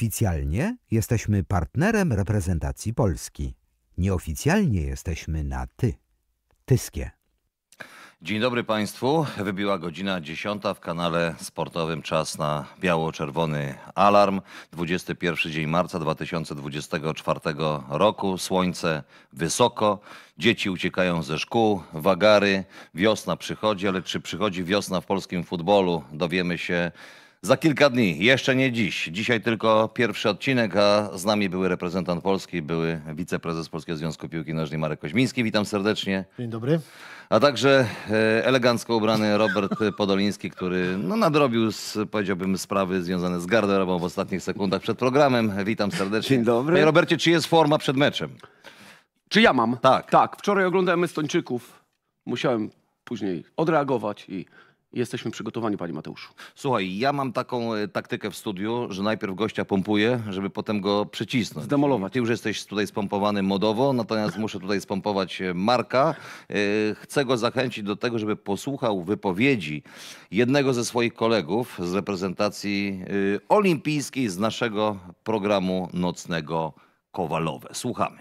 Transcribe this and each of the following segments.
Oficjalnie jesteśmy partnerem reprezentacji Polski. Nieoficjalnie jesteśmy na ty. Tyskie. Dzień dobry Państwu. Wybiła godzina 10 w kanale sportowym Czas na biało-czerwony alarm. 21 dzień marca 2024 roku. Słońce wysoko, dzieci uciekają ze szkół, wagary, wiosna przychodzi, ale czy przychodzi wiosna w polskim futbolu? Dowiemy się za kilka dni, jeszcze nie dziś. Dzisiaj tylko pierwszy odcinek, a z nami były reprezentant Polski, były wiceprezes Polskiego Związku Piłki Nożnej Marek Koźmiński. Witam serdecznie. Dzień dobry. A także e, elegancko ubrany Robert Podoliński, który no, nadrobił, z, powiedziałbym, sprawy związane z garderobą w ostatnich sekundach przed programem. Witam serdecznie. Dzień dobry. Panie Robercie, czy jest forma przed meczem? Czy ja mam? Tak. Tak, wczoraj oglądałem Estończyków. Musiałem później odreagować i Jesteśmy przygotowani, panie Mateuszu. Słuchaj, ja mam taką e, taktykę w studiu, że najpierw gościa pompuję, żeby potem go przycisnąć. Zdemolować. Ty już jesteś tutaj spompowany modowo, natomiast muszę tutaj spompować e, Marka. E, chcę go zachęcić do tego, żeby posłuchał wypowiedzi jednego ze swoich kolegów z reprezentacji olimpijskiej z naszego programu nocnego Kowalowe. Słuchamy.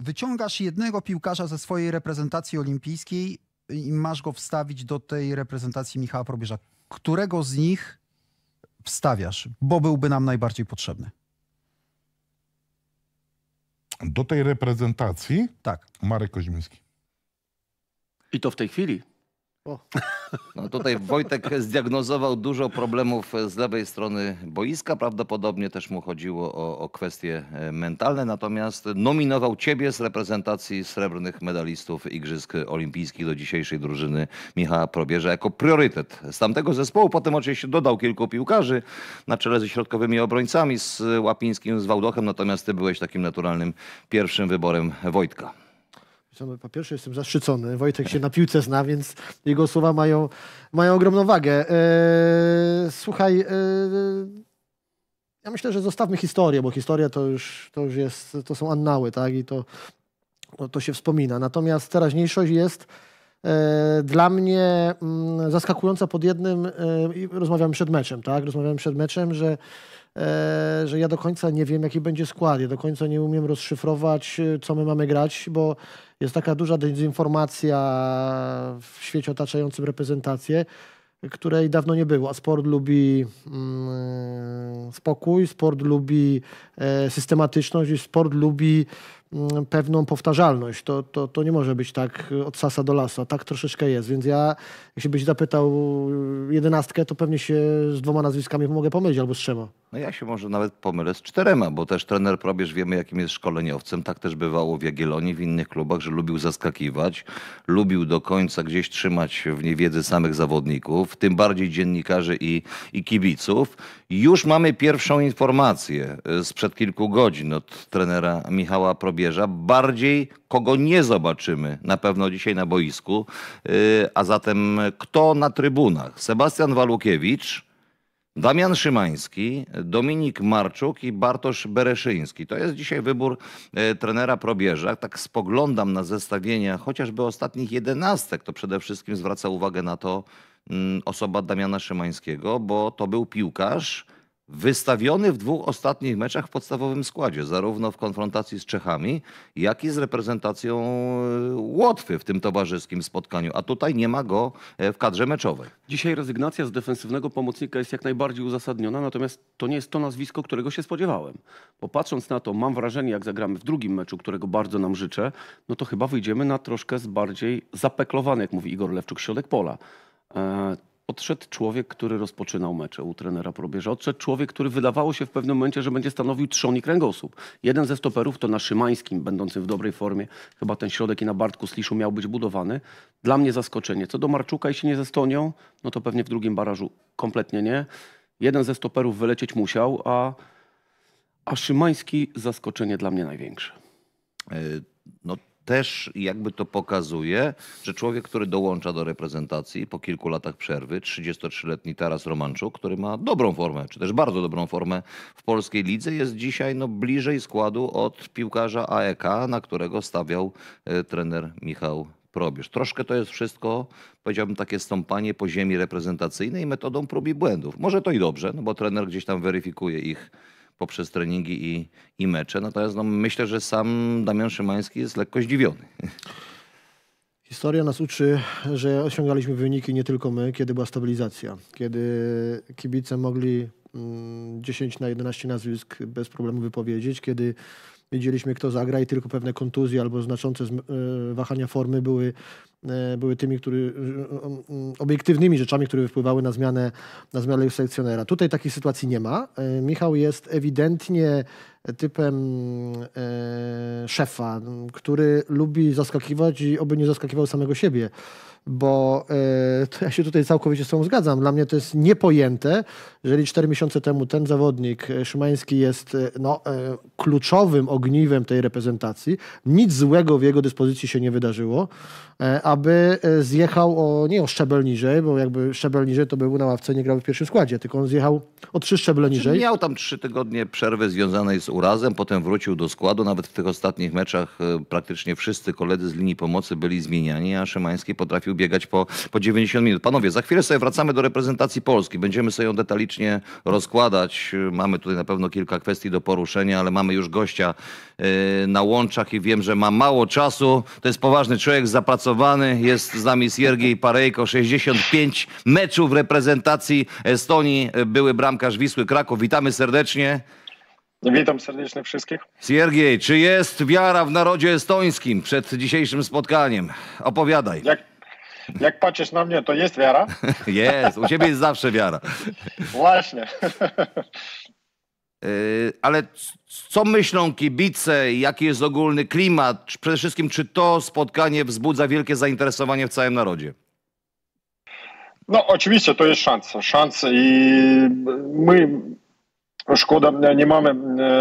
Wyciągasz jednego piłkarza ze swojej reprezentacji olimpijskiej i masz go wstawić do tej reprezentacji Michała Probierza. Którego z nich wstawiasz, bo byłby nam najbardziej potrzebny? Do tej reprezentacji? Tak. Marek Koźmiński. I to w tej chwili? No tutaj Wojtek zdiagnozował dużo problemów z lewej strony boiska. Prawdopodobnie też mu chodziło o, o kwestie e, mentalne. Natomiast nominował ciebie z reprezentacji srebrnych medalistów Igrzysk Olimpijskich do dzisiejszej drużyny Michała Probierza jako priorytet z tamtego zespołu. Potem oczywiście dodał kilku piłkarzy na czele ze środkowymi obrońcami, z Łapińskim, z Wałdochem. Natomiast ty byłeś takim naturalnym pierwszym wyborem Wojtka po pierwsze jestem zaszczycony. Wojtek się na piłce zna, więc jego słowa mają, mają ogromną wagę. Eee, słuchaj, eee, ja myślę, że zostawmy historię, bo historia to już, to już jest, to są annały, tak? I to, to się wspomina. Natomiast teraźniejszość jest e, dla mnie mm, zaskakująca pod jednym, e, rozmawiałem przed meczem, tak? Rozmawiałem przed meczem, że E, że ja do końca nie wiem, jaki będzie skład. Ja do końca nie umiem rozszyfrować, e, co my mamy grać, bo jest taka duża dezinformacja w świecie otaczającym reprezentację, której dawno nie było. A sport lubi mm, spokój, sport lubi e, systematyczność i sport lubi Mm, pewną powtarzalność. To, to, to nie może być tak y, od sasa do lasu, tak troszeczkę jest. Więc ja, jeśli byś zapytał y, jedenastkę, to pewnie się z dwoma nazwiskami mogę pomylić albo z trzema. No ja się może nawet pomylę z czterema, bo też trener Probierz wiemy, jakim jest szkoleniowcem. Tak też bywało w Jagiellonii, w innych klubach, że lubił zaskakiwać, lubił do końca gdzieś trzymać w niewiedzy samych zawodników, tym bardziej dziennikarzy i, i kibiców. Już mamy pierwszą informację y, sprzed kilku godzin od trenera Michała Probierza bardziej kogo nie zobaczymy na pewno dzisiaj na boisku. Yy, a zatem kto na trybunach? Sebastian Walukiewicz, Damian Szymański, Dominik Marczuk i Bartosz Bereszyński. To jest dzisiaj wybór yy, trenera Probierza. Tak spoglądam na zestawienia chociażby ostatnich jedenastek. To przede wszystkim zwraca uwagę na to mm, osoba Damiana Szymańskiego, bo to był piłkarz, wystawiony w dwóch ostatnich meczach w podstawowym składzie, zarówno w konfrontacji z Czechami, jak i z reprezentacją e, Łotwy w tym towarzyskim spotkaniu, a tutaj nie ma go e, w kadrze meczowej. Dzisiaj rezygnacja z defensywnego pomocnika jest jak najbardziej uzasadniona, natomiast to nie jest to nazwisko, którego się spodziewałem. Bo patrząc na to, mam wrażenie, jak zagramy w drugim meczu, którego bardzo nam życzę, no to chyba wyjdziemy na troszkę z bardziej zapeklowany, jak mówi Igor Lewczuk, środek pola e, odszedł człowiek, który rozpoczynał mecze u trenera Probierza. Odszedł człowiek, który wydawało się w pewnym momencie, że będzie stanowił trzonik kręgosłup. Jeden ze stoperów to na Szymańskim, będącym w dobrej formie. Chyba ten środek i na Bartku Sliszu miał być budowany. Dla mnie zaskoczenie. Co do Marczuka i się nie ze Stonią, no to pewnie w drugim barażu kompletnie nie. Jeden ze stoperów wylecieć musiał, a, a Szymański zaskoczenie dla mnie największe. E, no też jakby to pokazuje, że człowiek, który dołącza do reprezentacji po kilku latach przerwy, 33-letni Taras Romanczuk, który ma dobrą formę, czy też bardzo dobrą formę w polskiej lidze, jest dzisiaj no, bliżej składu od piłkarza AEK, na którego stawiał e, trener Michał Probierz. Troszkę to jest wszystko, powiedziałbym, takie stąpanie po ziemi reprezentacyjnej metodą prób i błędów. Może to i dobrze, no bo trener gdzieś tam weryfikuje ich poprzez treningi i, i mecze. Natomiast no, myślę, że sam Damian Szymański jest lekko zdziwiony. Historia nas uczy, że osiągaliśmy wyniki nie tylko my, kiedy była stabilizacja, kiedy kibice mogli 10 mm, na 11 nazwisk bez problemu wypowiedzieć, kiedy wiedzieliśmy kto zagra i tylko pewne kontuzje albo znaczące e, wahania formy były, e, były tymi, który, e, obiektywnymi rzeczami, które wpływały na zmianę, na zmianę selekcjonera. Tutaj takiej sytuacji nie ma. Michał jest ewidentnie typem szefa, który lubi zaskakiwać i oby nie zaskakiwał samego siebie bo e, ja się tutaj całkowicie z tą zgadzam. Dla mnie to jest niepojęte, jeżeli cztery miesiące temu ten zawodnik e, Szymański jest e, no, kluczowym ogniwem tej reprezentacji, nic złego w jego dyspozycji się nie wydarzyło, aby zjechał o, nie o szczebel niżej, bo jakby szczebel niżej to był na ławce nie grał w pierwszym składzie, tylko on zjechał o trzy szczeble znaczy, niżej. Czyli miał tam trzy tygodnie przerwy związanej z urazem, potem wrócił do składu, nawet w tych ostatnich meczach praktycznie wszyscy koledzy z linii pomocy byli zmieniani, a Szymański potrafił biegać po, po 90 minut. Panowie, za chwilę sobie wracamy do reprezentacji Polski. Będziemy sobie ją detalicznie rozkładać. Mamy tutaj na pewno kilka kwestii do poruszenia, ale mamy już gościa y, na łączach i wiem, że ma mało czasu. To jest poważny człowiek, zapracowany. Jest z nami Siergiej Parejko, 65 meczów reprezentacji Estonii, były bramkarz Wisły Kraków. Witamy serdecznie. Witam serdecznie wszystkich. Siergiej, czy jest wiara w narodzie estońskim przed dzisiejszym spotkaniem? Opowiadaj. Jak... Jak patrzysz na mnie, to jest wiara? Jest, u ciebie jest zawsze wiara. Właśnie. Y, ale co myślą kibice? Jaki jest ogólny klimat? Przede wszystkim, czy to spotkanie wzbudza wielkie zainteresowanie w całym narodzie? No, oczywiście to jest szansa. Szansa i my Szkoda, nie mamy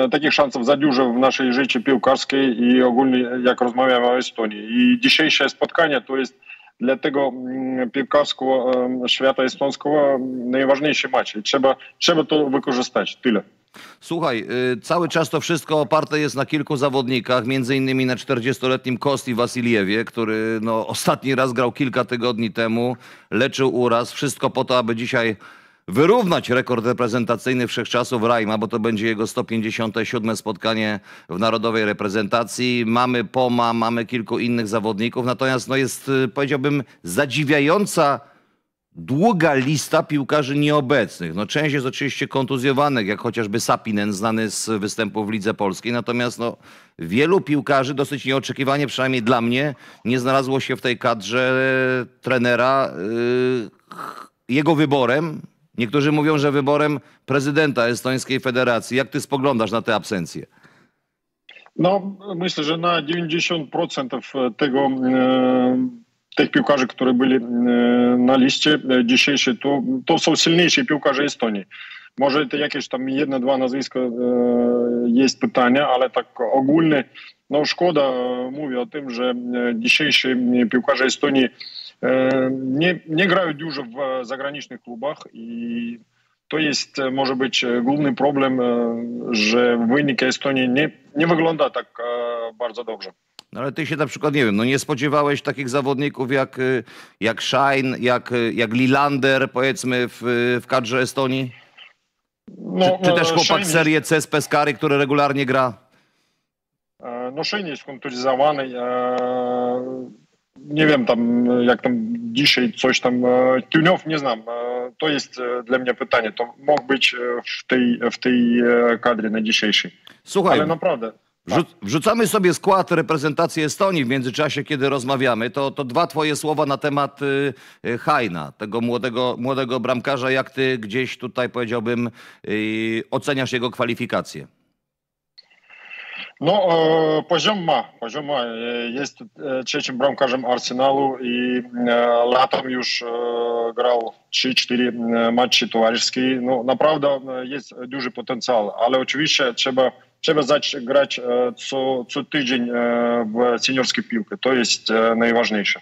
e, takich szans za dużo w naszej życiu piłkarskiej i ogólnie jak rozmawiamy o Estonii. I dzisiejsze spotkanie to jest dla tego mm, piłkarskiego świata estońskiego najważniejszy mecz i trzeba, trzeba to wykorzystać. Tyle. Słuchaj, y, cały czas to wszystko oparte jest na kilku zawodnikach, między innymi na 40-letnim Kosti Wasiliewie, który no, ostatni raz grał kilka tygodni temu, leczył uraz, wszystko po to, aby dzisiaj wyrównać rekord reprezentacyjny wszechczasów Rajma, bo to będzie jego 157 spotkanie w narodowej reprezentacji. Mamy Poma, mamy kilku innych zawodników, natomiast no jest, y, powiedziałbym, zadziwiająca długa lista piłkarzy nieobecnych. No, część jest oczywiście kontuzjowanych, jak chociażby Sapinen, znany z występu w Lidze Polskiej. Natomiast no, wielu piłkarzy, dosyć nieoczekiwanie przynajmniej dla mnie, nie znalazło się w tej kadrze e, trenera. Yy, jego wyborem, Niektórzy mówią, że wyborem prezydenta Estońskiej Federacji. Jak ty spoglądasz na te absencje? No, myślę, że na 90% tego, e, tych piłkarzy, którzy byli e, na liście e, dzisiejszej, to, to są silniejsi piłkarze Estonii. Może to jakieś tam jedno, dwa nazwiska e, jest pytanie, ale tak ogólnie, no szkoda, mówię o tym, że dzisiejsi piłkarze Estonii E, nie grają dużo w e, zagranicznych klubach i to jest, e, może być główny problem, że wynik Estonii nie, nie wygląda tak bardzo dobrze. No ale ty się na przykład, nie wiem, no nie spodziewałeś takich zawodników jak, jak Shine, jak, jak Lilander, powiedzmy, w, w kadrze Estonii? No, czy, czy, też chłopak serię C z Peskary, który regularnie gra? No Shine jest kontuzjowany nie wiem tam, jak tam dzisiaj coś tam, e, tuniów nie znam. E, to jest e, dla mnie pytanie. To mógł być w tej, w tej kadrze na dzisiejszej. Słuchaj. Ale naprawdę. Tak. Wrzucamy sobie skład reprezentacji Estonii w międzyczasie, kiedy rozmawiamy. To, to dwa twoje słowa na temat y, y, Hajna, tego młodego, młodego bramkarza. Jak ty gdzieś tutaj, powiedziałbym, y, oceniasz jego kwalifikacje? Но ну, э, пожима, пожима. Э, есть э, чечим брам, кажем, Арсеналу и э, летом юж э, грав 3-4 э, матчі товаришські. Ну, направда, є дуже потенціал. Але, очевидно, треба Треба зачекати цю, цю тиждень в сеньорській півки, то є найважніше.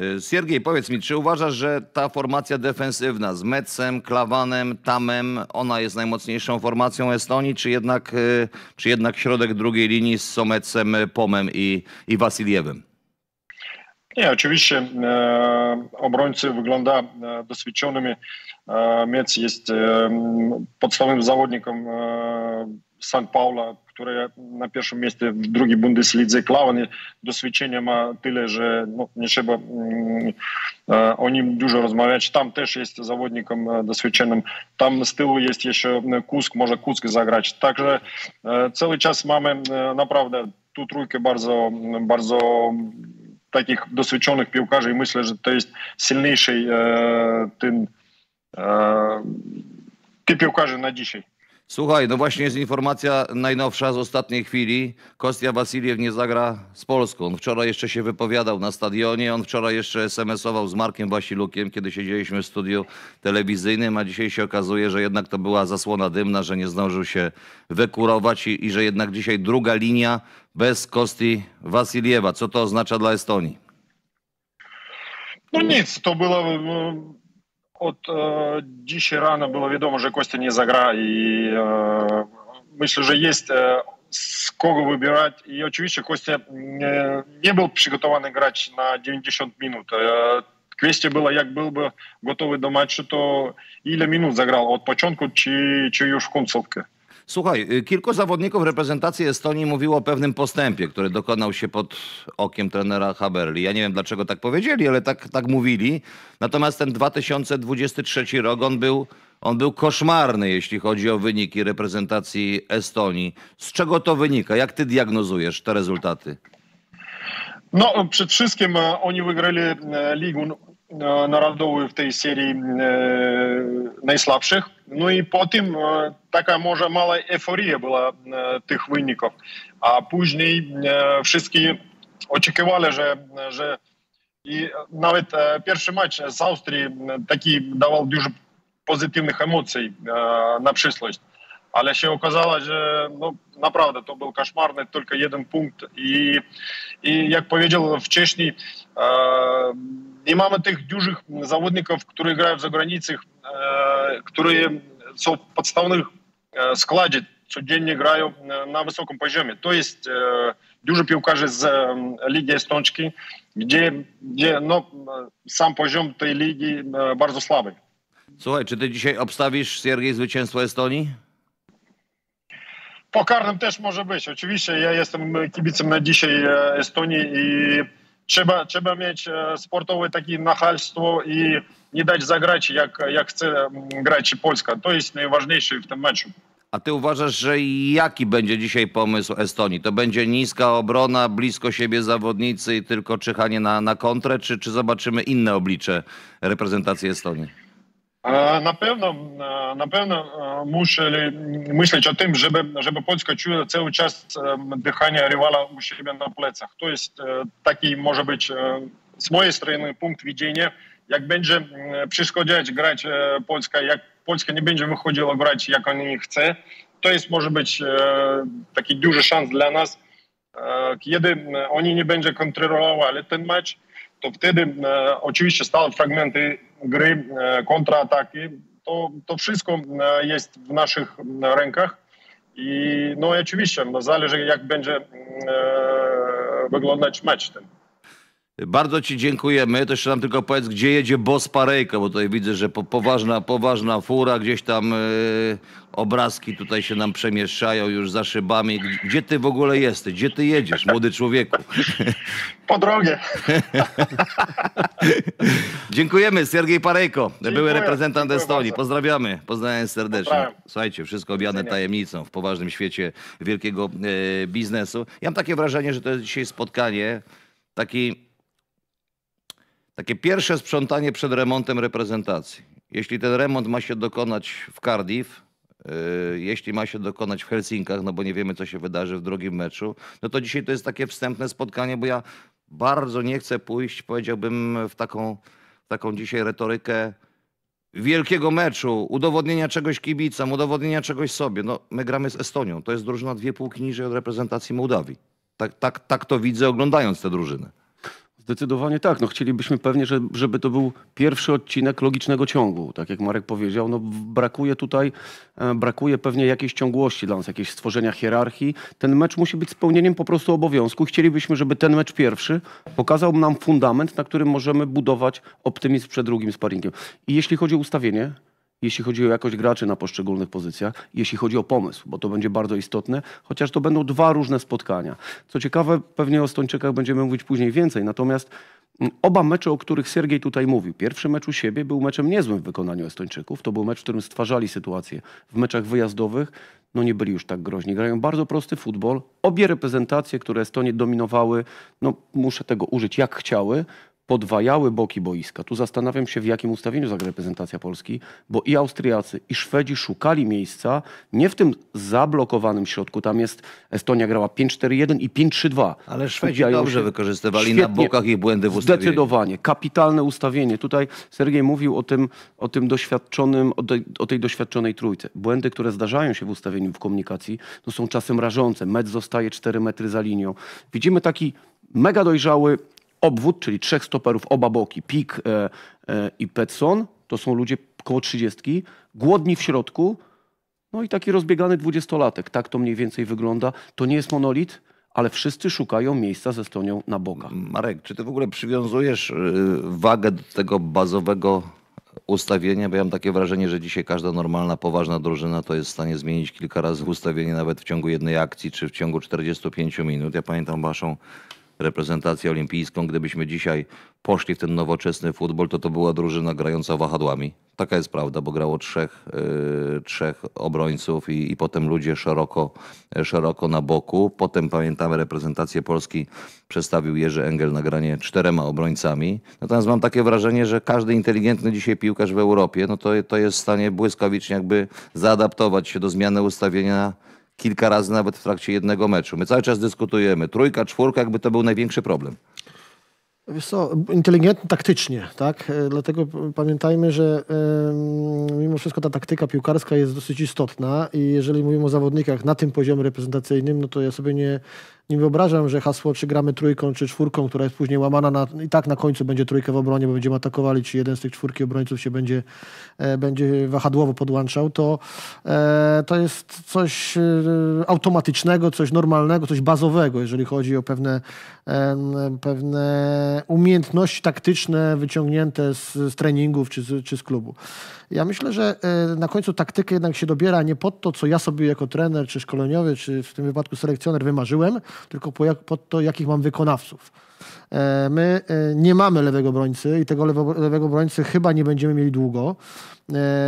Y, Siergiej, powiedz mi, czy uważasz, że ta formacja defensywna z Metzem, Klawanem, Tamem, ona jest najmocniejszą formacją Estonii, czy jednak, y, czy jednak środek drugiej linii z Somecem, Pomem i, i Wasiliewem? Nie, oczywiście e, obrońcy wygląda e, doświadczonymi. E, jest e, podstawowym zawodnikiem e, St. Paula które na pierwszym miejscu w drugiej Bundeslidze Klaun doświadczenie ma tyle, że no, nie trzeba mm, e, o nim dużo rozmawiać. Tam też jest zawodnikiem e, doświadczonym. Tam z tyłu jest jeszcze Kusk, może Kusk zagrać. Także e, cały czas mamy naprawdę tu trójkę bardzo, bardzo takich doświadczonych piłkarzy i myślę, że to jest silniejszy ten, e, piłkarzy na dzisiaj. Słuchaj, no właśnie jest informacja najnowsza z ostatniej chwili. Kostia Wasiliew nie zagra z Polską. On wczoraj jeszcze się wypowiadał na stadionie, on wczoraj jeszcze smsował z Markiem Wasilukiem, kiedy siedzieliśmy w studiu telewizyjnym, a dzisiaj się okazuje, że jednak to była zasłona dymna, że nie zdążył się wykurować i, i że jednak dzisiaj druga linia bez Kosti Wasiliewa. Co to oznacza dla Estonii? No nic, to była no, От э, dzisiaj rano było wiadomo, że Kostia nie zagra i e, myślę, że jest e, z kogo wybierać. I oczywiście Kostia nie, nie był przygotowany grać na 90 minut. E, kwestia była, jak byłby gotowy do meczu, to ile minut zagrał od początku, czy, czy już w końcówkę. Słuchaj, y, kilku zawodników reprezentacji Estonii mówiło o pewnym postępie, który dokonał się pod okiem trenera Haberli. Ja nie wiem dlaczego tak powiedzieli, ale tak, tak mówili. Natomiast ten 2023 rok on był, on był koszmarny, jeśli chodzi o wyniki reprezentacji Estonii. Z czego to wynika? Jak ty diagnozujesz te rezultaty? No, przede wszystkim e, oni wygrali e, ligę Е, народовую в тій серії е, найслабших. Ну і потім е, така може мала ефорія була тих виніків. А пужній всі очікували, що, що і навіть перший матч з Австрії такий давав дуже позитивних емоцій на пришлость. ale się okazało, że no, naprawdę to był koszmarny tylko jeden punkt i, i jak powiedział wcześniej, e, nie mamy tych dużych zawodników, którzy grają za granicą, e, którzy są w podstawnych e, składzie, codziennie grają e, na wysokim poziomie. To jest e, dużo piłkarzy z Ligi Estońskiej, gdzie, gdzie no, sam poziom tej ligi bardzo słaby. Słuchaj, czy ty dzisiaj obstawisz Siergiej zwycięstwo Estonii? pokarnym też może być. Oczywiście ja jestem kibicem na dzisiaj e, Estonii i trzeba, trzeba mieć e, sportowe takie nachalstwo i nie dać zagrać, jak, jak chce grać Polska. To jest najważniejsze w tym meczu. A ty uważasz, że jaki będzie dzisiaj pomysł Estonii? To będzie niska obrona, blisko siebie zawodnicy i tylko czyhanie na, na kontrę, czy, czy zobaczymy inne oblicze reprezentacji Estonii? Напевно, напевно, мусили мислити о тим, щоб, щоб Польська чула цей час дихання рівала у себе на плецах. Тобто такий може бути з моєї сторони пункт відділення. Як буде przeszkodzić grać e, Polska, jak Polska nie będzie wychodziła grać jak oni chce, to jest może być e, taki duży szans dla nas, e, kiedy oni nie będzie kontrolowali ten match to wtedy e, oczywiście stałe fragmenty gry, e, kontrataki, to, to wszystko e, jest w naszych rękach. I no oczywiście, no, zależy jak będzie wyglądać mecz ten. Bardzo Ci dziękujemy. To jeszcze nam tylko powiedz, gdzie jedzie Bos Parejko, bo tutaj widzę, że po, poważna, poważna fura, gdzieś tam yy, obrazki tutaj się nam przemieszczają już za szybami. Gdzie Ty w ogóle jesteś? Gdzie Ty jedziesz, młody człowieku? Po drogie. Dziękujemy, Sergiej Parejko, Dziękuję. były reprezentant Dziękuję Estonii. Bardzo. Pozdrawiamy, pozdrawiam serdecznie. Pozdrawiam. Słuchajcie, wszystko objane tajemnicą w poważnym świecie wielkiego yy, biznesu. Ja mam takie wrażenie, że to jest dzisiaj spotkanie taki takie pierwsze sprzątanie przed remontem reprezentacji. Jeśli ten remont ma się dokonać w Cardiff, y, jeśli ma się dokonać w Helsinkach, no bo nie wiemy, co się wydarzy w drugim meczu, no to dzisiaj to jest takie wstępne spotkanie, bo ja bardzo nie chcę pójść, powiedziałbym, w taką, w taką dzisiaj retorykę wielkiego meczu, udowodnienia czegoś kibicom, udowodnienia czegoś sobie. No, my gramy z Estonią, to jest drużyna dwie półki niżej od reprezentacji Mołdawii. Tak, tak, tak to widzę, oglądając tę drużynę. Zdecydowanie tak. No chcielibyśmy pewnie, że, żeby to był pierwszy odcinek logicznego ciągu. Tak jak Marek powiedział, no brakuje tutaj, e, brakuje pewnie jakiejś ciągłości dla nas, jakiejś stworzenia hierarchii. Ten mecz musi być spełnieniem po prostu obowiązku. Chcielibyśmy, żeby ten mecz pierwszy pokazał nam fundament, na którym możemy budować optymizm przed drugim sparingiem. I jeśli chodzi o ustawienie, jeśli chodzi o jakość graczy na poszczególnych pozycjach, jeśli chodzi o pomysł, bo to będzie bardzo istotne, chociaż to będą dwa różne spotkania. Co ciekawe, pewnie o Stończykach będziemy mówić później więcej, natomiast mm, Oba mecze, o których Sergiej tutaj mówił. Pierwszy mecz u siebie był meczem niezłym w wykonaniu Estończyków. To był mecz, w którym stwarzali sytuację. W meczach wyjazdowych no nie byli już tak groźni. Grają bardzo prosty futbol. Obie reprezentacje, które Estonie dominowały, no muszę tego użyć jak chciały, podwajały boki boiska. Tu zastanawiam się, w jakim ustawieniu zagra reprezentacja Polski, bo i Austriacy, i Szwedzi szukali miejsca nie w tym zablokowanym środku. Tam jest Estonia grała 5-4-1 i 5-3-2. Ale Szwedzi Udziają dobrze się... wykorzystywali Świetnie. na bokach ich błędy w ustawieniu. Zdecydowanie. Kapitalne ustawienie. Tutaj Sergiej mówił o tym, o tym doświadczonym, o, o tej doświadczonej trójce. Błędy, które zdarzają się w ustawieniu, w komunikacji, no są czasem rażące. Met zostaje 4 metry za linią. Widzimy taki mega dojrzały obwód, czyli trzech stoperów, oba boki, Pik e, e, i Petson, to są ludzie koło trzydziestki, głodni w środku, no i taki rozbiegany dwudziestolatek. Tak to mniej więcej wygląda. To nie jest monolit, ale wszyscy szukają miejsca ze stonią na Boga. Marek, czy ty w ogóle przywiązujesz e, wagę do tego bazowego ustawienia, bo ja mam takie wrażenie, że dzisiaj każda normalna, poważna drużyna to jest w stanie zmienić kilka razy ustawienie nawet w ciągu jednej akcji, czy w ciągu 45 minut. Ja pamiętam waszą reprezentację olimpijską, gdybyśmy dzisiaj poszli w ten nowoczesny futbol, to to była drużyna grająca wahadłami. Taka jest prawda, bo grało trzech, yy, trzech obrońców i, i, potem ludzie szeroko, szeroko na boku. Potem pamiętamy reprezentację Polski przestawił Jerzy Engel na granie czterema obrońcami. Natomiast mam takie wrażenie, że każdy inteligentny dzisiaj piłkarz w Europie no to, to jest w stanie błyskawicznie jakby zaadaptować się do zmiany ustawienia kilka razy nawet w trakcie jednego meczu. My cały czas dyskutujemy. Trójka, czwórka, jakby to był największy problem. Wiesz co, inteligentnie taktycznie, tak? E, dlatego pamiętajmy, że yy, mimo wszystko ta taktyka piłkarska jest dosyć istotna i jeżeli mówimy o zawodnikach na tym poziomie reprezentacyjnym, no to ja sobie nie nie wyobrażam, że hasło czy gramy trójką, czy czwórką, która jest później łamana na, i tak na końcu będzie trójkę w obronie, bo będziemy atakowali, czy jeden z tych czwórki obrońców się będzie, e, będzie wahadłowo podłączał, to, e, to jest coś e, automatycznego, coś normalnego, coś bazowego, jeżeli chodzi o pewne, e, pewne umiejętności taktyczne wyciągnięte z, z treningów czy z, czy z klubu. Ja myślę, że e, na końcu taktykę jednak się dobiera nie pod to, co ja sobie jako trener, czy szkoleniowy, czy w tym wypadku selekcjoner wymarzyłem, tylko po to, jakich mam wykonawców. E, my e, nie mamy lewego brońcy i tego lewo, lewego brońcy chyba nie będziemy mieli długo.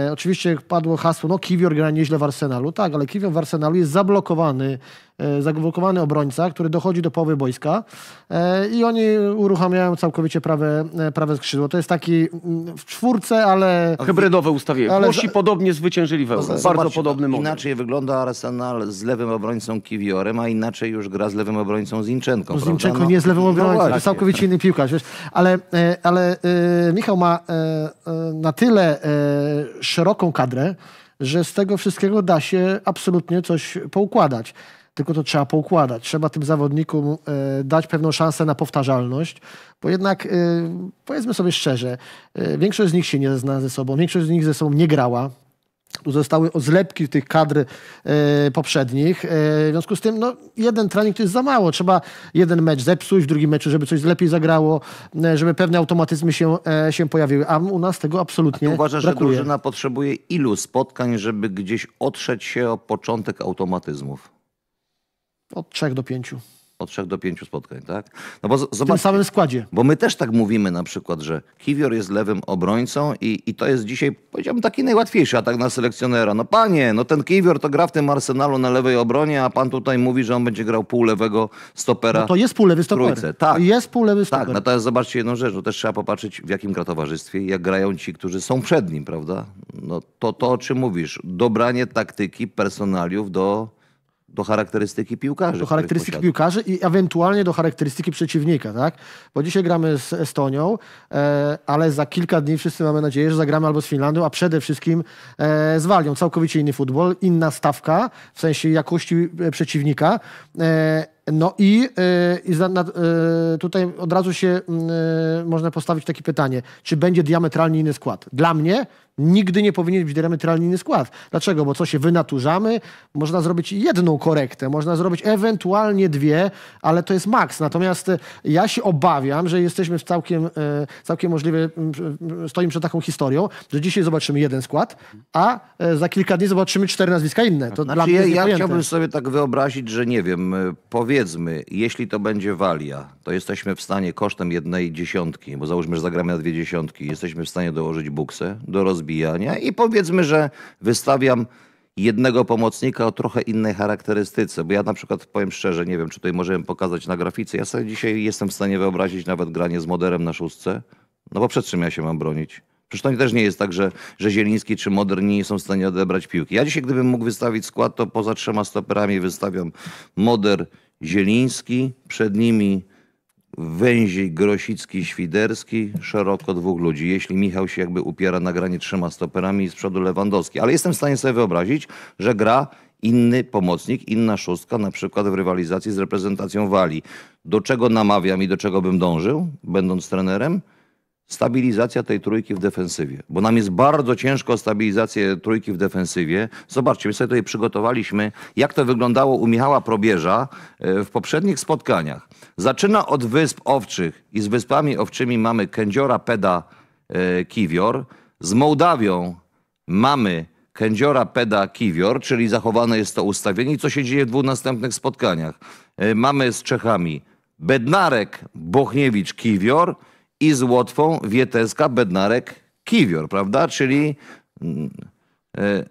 E, oczywiście padło hasło, no Kiwior gra nieźle w Arsenalu. Tak, ale Kiwior w Arsenalu jest zablokowany, e, zablokowany obrońca, który dochodzi do połowy boiska e, i oni uruchamiają całkowicie prawe, e, prawe skrzydło. To jest taki mm, w czwórce, ale... Hybrydowe ustawienie. Ale... Włosi podobnie zwyciężyli w Euro. Bardzo no, podobny moment. Inaczej wygląda Arsenal z lewym obrońcą Kiwiorem, a inaczej już gra z lewym obrońcą z No, Zinchenko no, nie z lewym no obrońcą. No, całkowicie inny piłkarz, wiesz? Ale, e, ale e, Michał ma e, na tyle szeroką kadrę, że z tego wszystkiego da się absolutnie coś poukładać. Tylko to trzeba poukładać. Trzeba tym zawodnikom dać pewną szansę na powtarzalność, bo jednak powiedzmy sobie szczerze, większość z nich się nie zna ze sobą, większość z nich ze sobą nie grała zostały zlepki tych kadr y, poprzednich. Y, w związku z tym, no, jeden trening to jest za mało. Trzeba jeden mecz zepsuć, w drugim meczu, żeby coś lepiej zagrało, y, żeby pewne automatyzmy się, się pojawiły. A u nas tego absolutnie nie uważasz, brakuje. że drużyna potrzebuje ilu spotkań, żeby gdzieś otrzeć się o początek automatyzmów? Od trzech do pięciu od 3 do 5 spotkań, tak? No bo z, w tym samym składzie. Bo my też tak mówimy na przykład, że Kiwior jest lewym obrońcą i, i to jest dzisiaj, powiedziałbym, taki najłatwiejszy atak na selekcjonera. No panie, no ten Kiwior to gra w tym arsenalu na lewej obronie, a pan tutaj mówi, że on będzie grał pół lewego stopera. No to jest pół lewy stoper. Tak. Jest pół lewy tak, stoper. Tak, natomiast zobaczcie jedną rzecz, no też trzeba popatrzeć w jakim gra towarzystwie, jak grają ci, którzy są przed nim, prawda? No to, to o czym mówisz, dobranie taktyki personaliów do do charakterystyki piłkarzy. Do charakterystyki piłkarzy i ewentualnie do charakterystyki przeciwnika, tak? Bo dzisiaj gramy z Estonią, e, ale za kilka dni wszyscy mamy nadzieję, że zagramy albo z Finlandią, a przede wszystkim e, z Walią. Całkowicie inny futbol, inna stawka, w sensie jakości e, przeciwnika. E, no i, e, i za, na, e, tutaj od razu się mm, można postawić takie pytanie, czy będzie diametralnie inny skład? Dla mnie nigdy nie powinien być diametralnie inny skład. Dlaczego? Bo co się wynaturzamy, można zrobić jedną korektę, można zrobić ewentualnie dwie, ale to jest maks. Natomiast e, ja się obawiam, że jesteśmy w całkiem, e, całkiem możliwe, stoimy przed taką historią, że dzisiaj zobaczymy jeden skład, a e, za kilka dni zobaczymy cztery nazwiska inne. To znaczy, ja, ja chciałbym sobie tak wyobrazić, że nie wiem, powiedzmy, jeśli to będzie walia, to jesteśmy w stanie kosztem jednej dziesiątki, bo załóżmy, że zagramy na dwie dziesiątki, jesteśmy w stanie dołożyć buksę do rozbicia i powiedzmy, że wystawiam jednego pomocnika o trochę innej charakterystyce, bo ja na przykład powiem szczerze, nie wiem, czy tutaj możemy pokazać na grafice, ja sobie dzisiaj jestem w stanie wyobrazić nawet granie z moderem na szóstce, no bo przed czym ja się mam bronić? Przecież to też nie jest tak, że, że Zieliński czy Moderni nie są w stanie odebrać piłki. Ja dzisiaj, gdybym mógł wystawić skład, to poza trzema stoperami wystawiam Moder, Zieliński, przed nimi węzi grosicki, świderski, szeroko dwóch ludzi. Jeśli Michał się jakby upiera na granie trzema stoperami i z przodu Lewandowski. Ale jestem w stanie sobie wyobrazić, że gra inny pomocnik, inna szóstka, na przykład w rywalizacji z reprezentacją Walii. Do czego namawiam i do czego bym dążył, będąc trenerem? stabilizacja tej trójki w defensywie. Bo nam jest bardzo ciężko stabilizację trójki w defensywie. Zobaczcie, my sobie tutaj przygotowaliśmy, jak to wyglądało u Michała Probierza e, w poprzednich spotkaniach. Zaczyna od Wysp Owczych i z Wyspami Owczymi mamy Kędziora Peda e, Kiwior. Z Mołdawią mamy Kędziora Peda Kiwior, czyli zachowane jest to ustawienie i co się dzieje w dwóch następnych spotkaniach. E, mamy z Czechami Bednarek Bochniewicz Kiwior i z Łotwą Wieteska Bednarek Kiwior, prawda? Czyli... Mm, e,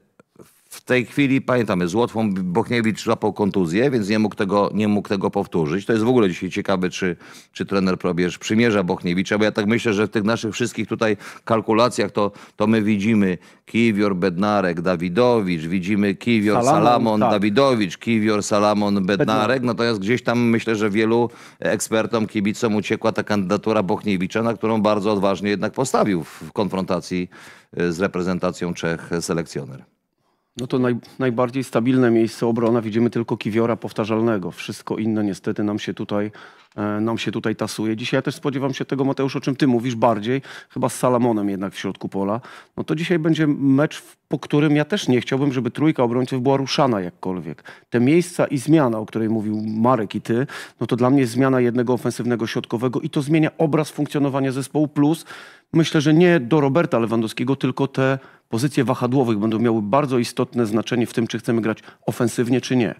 w tej chwili pamiętamy, z Łotwą Bochniewicz złapał kontuzję, więc nie mógł tego, nie mógł tego powtórzyć. To jest w ogóle dzisiaj ciekawe, czy, czy trener Probierz przymierza Bochniewicza, bo ja tak myślę, że w tych naszych wszystkich tutaj kalkulacjach to, to my widzimy Kiwior, Bednarek, Dawidowicz, widzimy Kiwior, Salamon, Salamon tak. Dawidowicz, Kiwior, Salamon, Bednarek. Bednarek. Natomiast gdzieś tam myślę, że wielu ekspertom, kibicom uciekła ta kandydatura Bochniewicza, na którą bardzo odważnie jednak postawił w konfrontacji e, z reprezentacją Czech selekcjoner. No to naj, najbardziej stabilne miejsce obrona widzimy tylko kiwiora powtarzalnego. Wszystko inne niestety nam się tutaj e, nam się tutaj tasuje. Dzisiaj ja też spodziewam się tego, Mateusz, o czym ty mówisz bardziej, chyba z Salamonem jednak w środku pola. No to dzisiaj będzie mecz, po którym ja też nie chciałbym, żeby trójka obrońców była ruszana jakkolwiek. Te miejsca i zmiana, o której mówił Marek i ty, no to dla mnie jest zmiana jednego ofensywnego środkowego i to zmienia obraz funkcjonowania zespołu plus myślę, że nie do Roberta Lewandowskiego, tylko te pozycje wahadłowych będą miały bardzo istotne znaczenie w tym, czy chcemy grać ofensywnie, czy nie.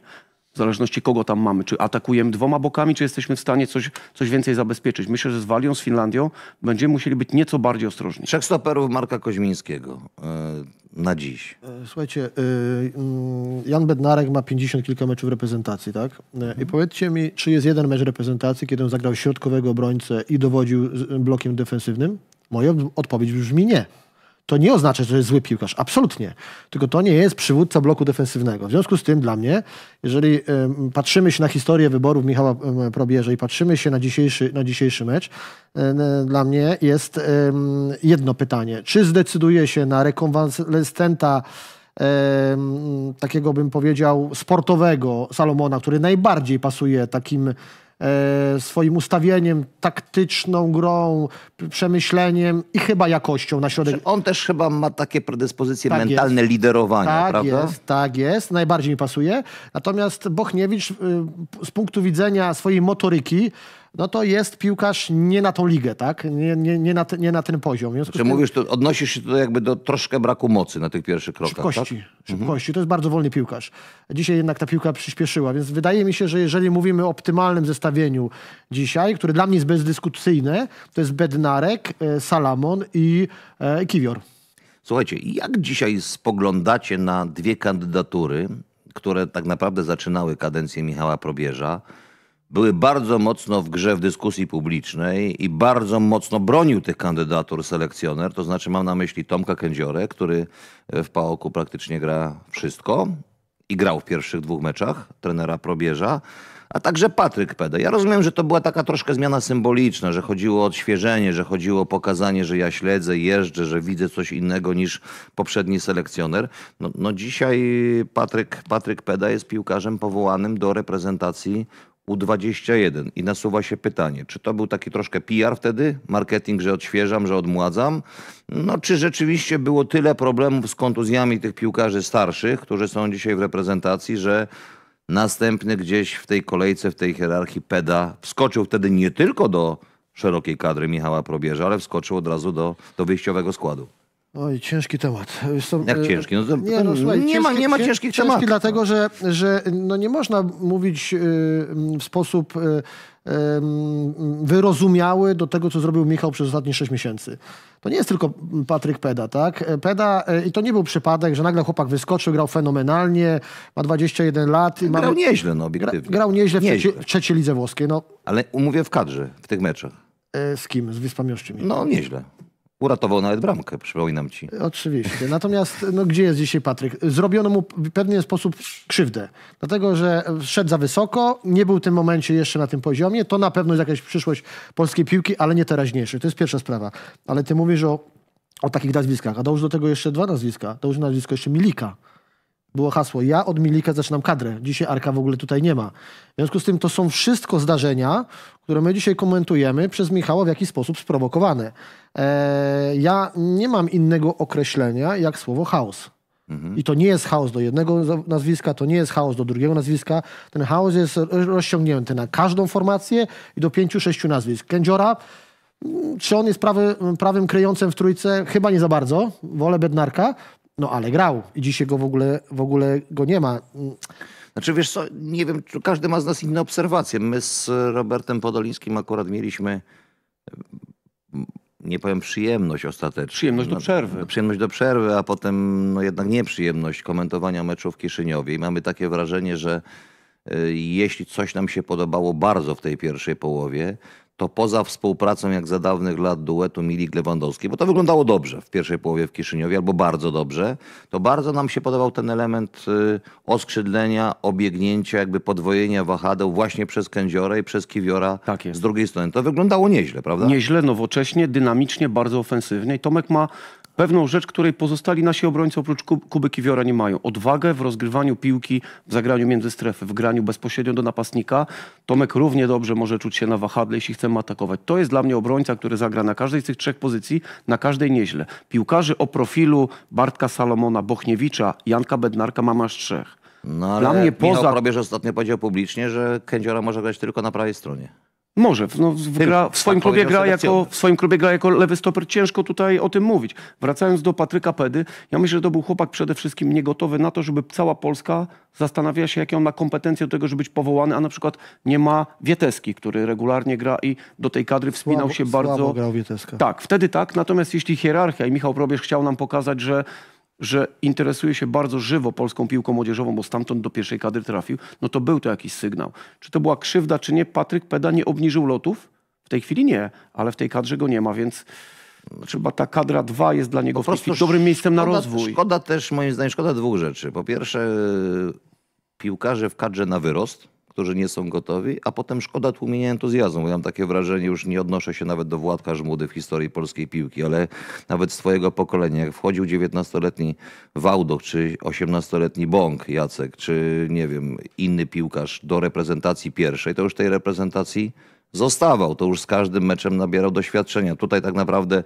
W zależności kogo tam mamy. Czy atakujemy dwoma bokami, czy jesteśmy w stanie coś, coś więcej zabezpieczyć. Myślę, że z Walią, z Finlandią będziemy musieli być nieco bardziej ostrożni. Trzech stoperów Marka Koźmińskiego yy, na dziś. E, słuchajcie, yy, Jan Bednarek ma 50 kilka meczów reprezentacji, tak? Mhm. I powiedzcie mi, czy jest jeden mecz reprezentacji, kiedy on zagrał środkowego obrońcę i dowodził blokiem defensywnym? Moja odpowiedź brzmi nie to nie oznacza, że to jest zły piłkarz. Absolutnie. Tylko to nie jest przywódca bloku defensywnego. W związku z tym dla mnie, jeżeli patrzymy się na historię wyborów Michała Probierza i patrzymy się na dzisiejszy, na dzisiejszy mecz, dla mnie jest jedno pytanie. Czy zdecyduje się na rekonwalescenta takiego bym powiedział sportowego Salomona, który najbardziej pasuje takim E, swoim ustawieniem, taktyczną grą, przemyśleniem i chyba jakością na środek. On też chyba ma takie predyspozycje tak mentalne jest. liderowania, tak prawda? Jest, tak jest, najbardziej mi pasuje. Natomiast Bochniewicz y, z punktu widzenia swojej motoryki no to jest piłkarz nie na tą ligę, tak? Nie, nie, nie, na, nie na ten poziom. Czy znaczy, tym... mówisz, to odnosisz się tutaj jakby do troszkę braku mocy na tych pierwszych krokach, Szybkości, tak? szybkości. Mhm. To jest bardzo wolny piłkarz. Dzisiaj jednak ta piłka przyspieszyła, więc wydaje mi się, że jeżeli mówimy o optymalnym zestawieniu dzisiaj, które dla mnie jest bezdyskusyjne, to jest Bednarek, e, Salamon i e, Kiwior. Słuchajcie, jak dzisiaj spoglądacie na dwie kandydatury, które tak naprawdę zaczynały kadencję Michała Probierza, były bardzo mocno w grze w dyskusji publicznej i bardzo mocno bronił tych kandydatur selekcjoner, to znaczy mam na myśli Tomka Kędziorę, który e, w Paoku praktycznie gra wszystko i grał w pierwszych dwóch meczach trenera Probierza, a także Patryk Pede. Ja rozumiem, że to była taka troszkę zmiana symboliczna, że chodziło o odświeżenie, że chodziło o pokazanie, że ja śledzę, jeżdżę, że widzę coś innego niż poprzedni selekcjoner. No, no dzisiaj Patryk, Patryk Peda jest piłkarzem powołanym do reprezentacji u21 i nasuwa się pytanie, czy to był taki troszkę PR wtedy, marketing, że odświeżam, że odmładzam, no czy rzeczywiście było tyle problemów z kontuzjami tych piłkarzy starszych, którzy są dzisiaj w reprezentacji, że następny gdzieś w tej kolejce, w tej hierarchii Peda wskoczył wtedy nie tylko do szerokiej kadry Michała Probierza, ale wskoczył od razu do, do wyjściowego składu. Oj, ciężki temat. Jak y, ciężki? No, to, nie, no, słuchaj, nie, ciężki, ma, nie ma ciężkich ciężki tematów. Ciężki dlatego, że, że no nie można mówić y, w sposób y, wyrozumiały do tego, co zrobił Michał przez ostatnie 6 miesięcy. To nie jest tylko Patryk Peda, tak? Peda, i to nie był przypadek, że nagle chłopak wyskoczył, grał fenomenalnie, ma 21 lat. I grał mamy... nieźle, no obiektywnie. Grał nieźle, nieźle. W, trzecie, trzeciej lidze włoskiej. No. Ale umówię w kadrze, w tych meczach. E, z kim? Z Wyspami Oszczymi. No, nieźle. Uratował nawet bramkę, przypominam ci. Oczywiście. Natomiast, no gdzie jest dzisiaj Patryk? Zrobiono mu w pewien sposób krzywdę. Dlatego, że szedł za wysoko, nie był w tym momencie jeszcze na tym poziomie. To na pewno jest jakaś przyszłość polskiej piłki, ale nie teraźniejszy. To jest pierwsza sprawa. Ale ty mówisz o, o takich nazwiskach, a dołóż do tego jeszcze dwa nazwiska. Dołóż nazwisko jeszcze Milika było hasło ja od Milika zaczynam kadrę. Dzisiaj Arka w ogóle tutaj nie ma. W związku z tym to są wszystko zdarzenia, które my dzisiaj komentujemy przez Michała w jakiś sposób sprowokowane. Eee, ja nie mam innego określenia jak słowo chaos. Mhm. I to nie jest chaos do jednego nazwiska, to nie jest chaos do drugiego nazwiska. Ten chaos jest rozciągnięty na każdą formację i do pięciu, sześciu nazwisk. Kędziora, mm, czy on jest prawy, prawym kryjącym w trójce? Chyba nie za bardzo. Wolę Bednarka. No ale grał i dzisiaj go w ogóle, w ogóle go nie ma. Znaczy wiesz co, nie wiem, każdy ma z nas inne obserwacje. My z Robertem Podolińskim akurat mieliśmy, mm, nie powiem przyjemność ostatecznie. Przyjemność do no, przerwy. No, przyjemność do przerwy, a potem no jednak nieprzyjemność komentowania meczu w Kiszyniowie. I mamy takie wrażenie, że y, jeśli coś nam się podobało bardzo w tej pierwszej połowie, to poza współpracą jak za dawnych lat duetu Milik Lewandowski, bo to wyglądało dobrze w pierwszej połowie w Kiszyniowie, albo bardzo dobrze, to bardzo nam się podobał ten element y, oskrzydlenia, obiegnięcia, jakby podwojenia wahadeł właśnie przez Kędziora i przez Kiwiora tak z drugiej strony. To wyglądało nieźle, prawda? Nieźle, nowocześnie, dynamicznie, bardzo ofensywnie i Tomek ma pewną rzecz, której pozostali nasi obrońcy oprócz Kuby Kiwiora nie mają. Odwagę w rozgrywaniu piłki, w zagraniu między strefy, w graniu bezpośrednio do napastnika. Tomek równie dobrze może czuć się na wahadle, jeśli chcemy atakować. To jest dla mnie obrońca, który zagra na każdej z tych trzech pozycji, na każdej nieźle. Piłkarzy o profilu Bartka Salomona, Bochniewicza, Janka Bednarka mam aż trzech. No, ale Dla mnie Michał poza... Probierz ostatnio powiedział publicznie, że Kędziora może grać tylko na prawej stronie. Może. No, gra, w, swoim klubie gra jako, w swoim klubie gra jako lewy stoper. Ciężko tutaj o tym mówić. Wracając do Patryka Pedy, ja myślę, że to był chłopak przede wszystkim niegotowy na to, żeby cała Polska zastanawiała się, jakie on ma kompetencje do tego, żeby być powołany, a na przykład nie ma Wieteski, który regularnie gra i do tej kadry wspinał słabo, się bardzo. Słabo grał Wieteska. Tak, wtedy tak. Natomiast jeśli hierarchia i Michał Probierz chciał nam pokazać, że że interesuje się bardzo żywo polską piłką młodzieżową, bo stamtąd do pierwszej kadry trafił, no to był to jakiś sygnał. Czy to była krzywda, czy nie? Patryk Peda nie obniżył lotów? W tej chwili nie, ale w tej kadrze go nie ma, więc chyba ta kadra 2 jest dla niego po prostu dobrym miejscem szkoda, na rozwój. Szkoda też, moim zdaniem, szkoda dwóch rzeczy. Po pierwsze, piłkarze w kadrze na wyrost, którzy nie są gotowi, a potem szkoda tłumienia entuzjazmu. Ja mam takie wrażenie, już nie odnoszę się nawet do Władka Żmudy w historii polskiej piłki, ale nawet swojego pokolenia. Jak wchodził 19-letni Wałdoch, czy 18-letni Bąk Jacek, czy nie wiem, inny piłkarz do reprezentacji pierwszej, to już tej reprezentacji zostawał. To już z każdym meczem nabierał doświadczenia. Tutaj tak naprawdę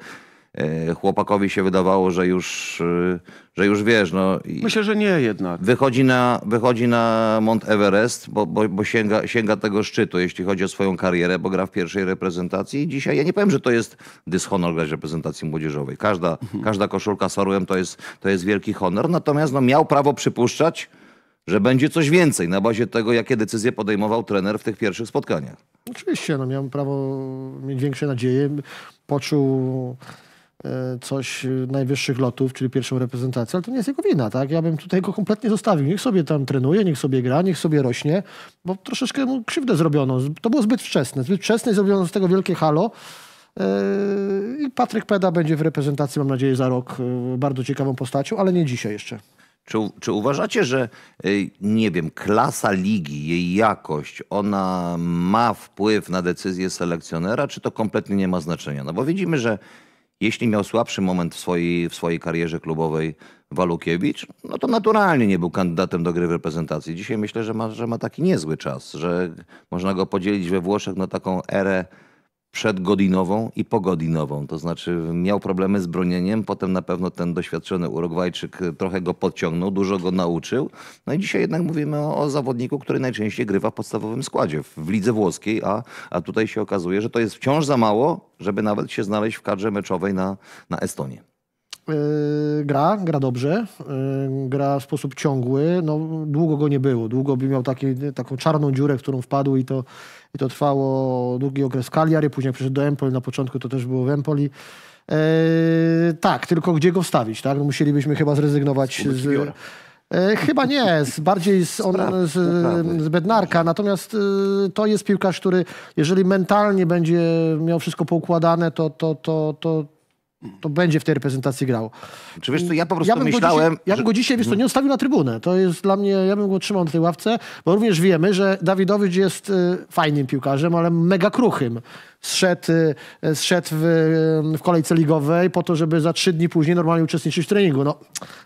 E, chłopakowi się wydawało, że już, e, że już wiesz. No, Myślę, że nie jednak. Wychodzi na, wychodzi na Mont Everest, bo, bo, bo, sięga, sięga tego szczytu, jeśli chodzi o swoją karierę, bo gra w pierwszej reprezentacji. I dzisiaj ja nie powiem, że to jest dyshonor grać reprezentacji młodzieżowej. Każda, mhm. każda koszulka z orłem to jest, to jest wielki honor. Natomiast no, miał prawo przypuszczać, że będzie coś więcej na bazie tego, jakie decyzje podejmował trener w tych pierwszych spotkaniach. Oczywiście, no miałem prawo mieć większe nadzieje. Poczuł E, coś e, najwyższych lotów, czyli pierwszą reprezentację, ale to nie jest jego wina, tak? Ja bym tutaj go kompletnie zostawił. Niech sobie tam trenuje, niech sobie gra, niech sobie rośnie, bo troszeczkę mu krzywdę zrobiono. To było zbyt wczesne. Zbyt wczesne i zrobiono z tego wielkie halo. E, I Patryk Peda będzie w reprezentacji, mam nadzieję, za rok bardzo ciekawą postacią, ale nie dzisiaj jeszcze. Czy, czy, uważacie, że nie wiem, klasa ligi, jej jakość, ona ma wpływ na decyzję selekcjonera, czy to kompletnie nie ma znaczenia? No bo widzimy, że jeśli miał słabszy moment w swojej, w swojej karierze klubowej Walukiewicz, no to naturalnie nie był kandydatem do gry w reprezentacji. Dzisiaj myślę, że ma, że ma taki niezły czas, że można go podzielić we Włoszech na taką erę przedgodinową i pogodinową. To znaczy miał problemy z bronieniem, potem na pewno ten doświadczony Urugwajczyk trochę go podciągnął, dużo go nauczył. No i dzisiaj jednak mówimy o, o zawodniku, który najczęściej grywa w podstawowym składzie w, w lidze włoskiej, a, a tutaj się okazuje, że to jest wciąż za mało, żeby nawet się znaleźć w kadrze meczowej na, na Estonię. Yy, gra, gra dobrze, yy, gra w sposób ciągły. No, długo go nie było, długo by miał taki, taką czarną dziurę, w którą wpadł i to i to trwało długi okres Cagliari, później przyszedł do Empoli, na początku to też było w Empoli. Eee, tak, tylko gdzie go wstawić, tak? No musielibyśmy chyba zrezygnować z... z e, eee, chyba nie, z, bardziej z, on, z, z Bednarka. Natomiast e, to jest piłkarz, który jeżeli mentalnie będzie miał wszystko poukładane, to, to, to, to to będzie w tej reprezentacji grał. Czy wiesz co, ja po prostu ja bym myślałem... Go dzisiaj, ja bym go dzisiaj, wiesz co, nie odstawił na trybunę. To jest dla mnie, ja bym go trzymał na tej ławce, bo również wiemy, że Dawidowicz jest y, fajnym piłkarzem, ale mega kruchym zszedł, y, zszedł w, y, w kolejce ligowej po to, żeby za trzy dni później normalnie uczestniczyć w treningu. No,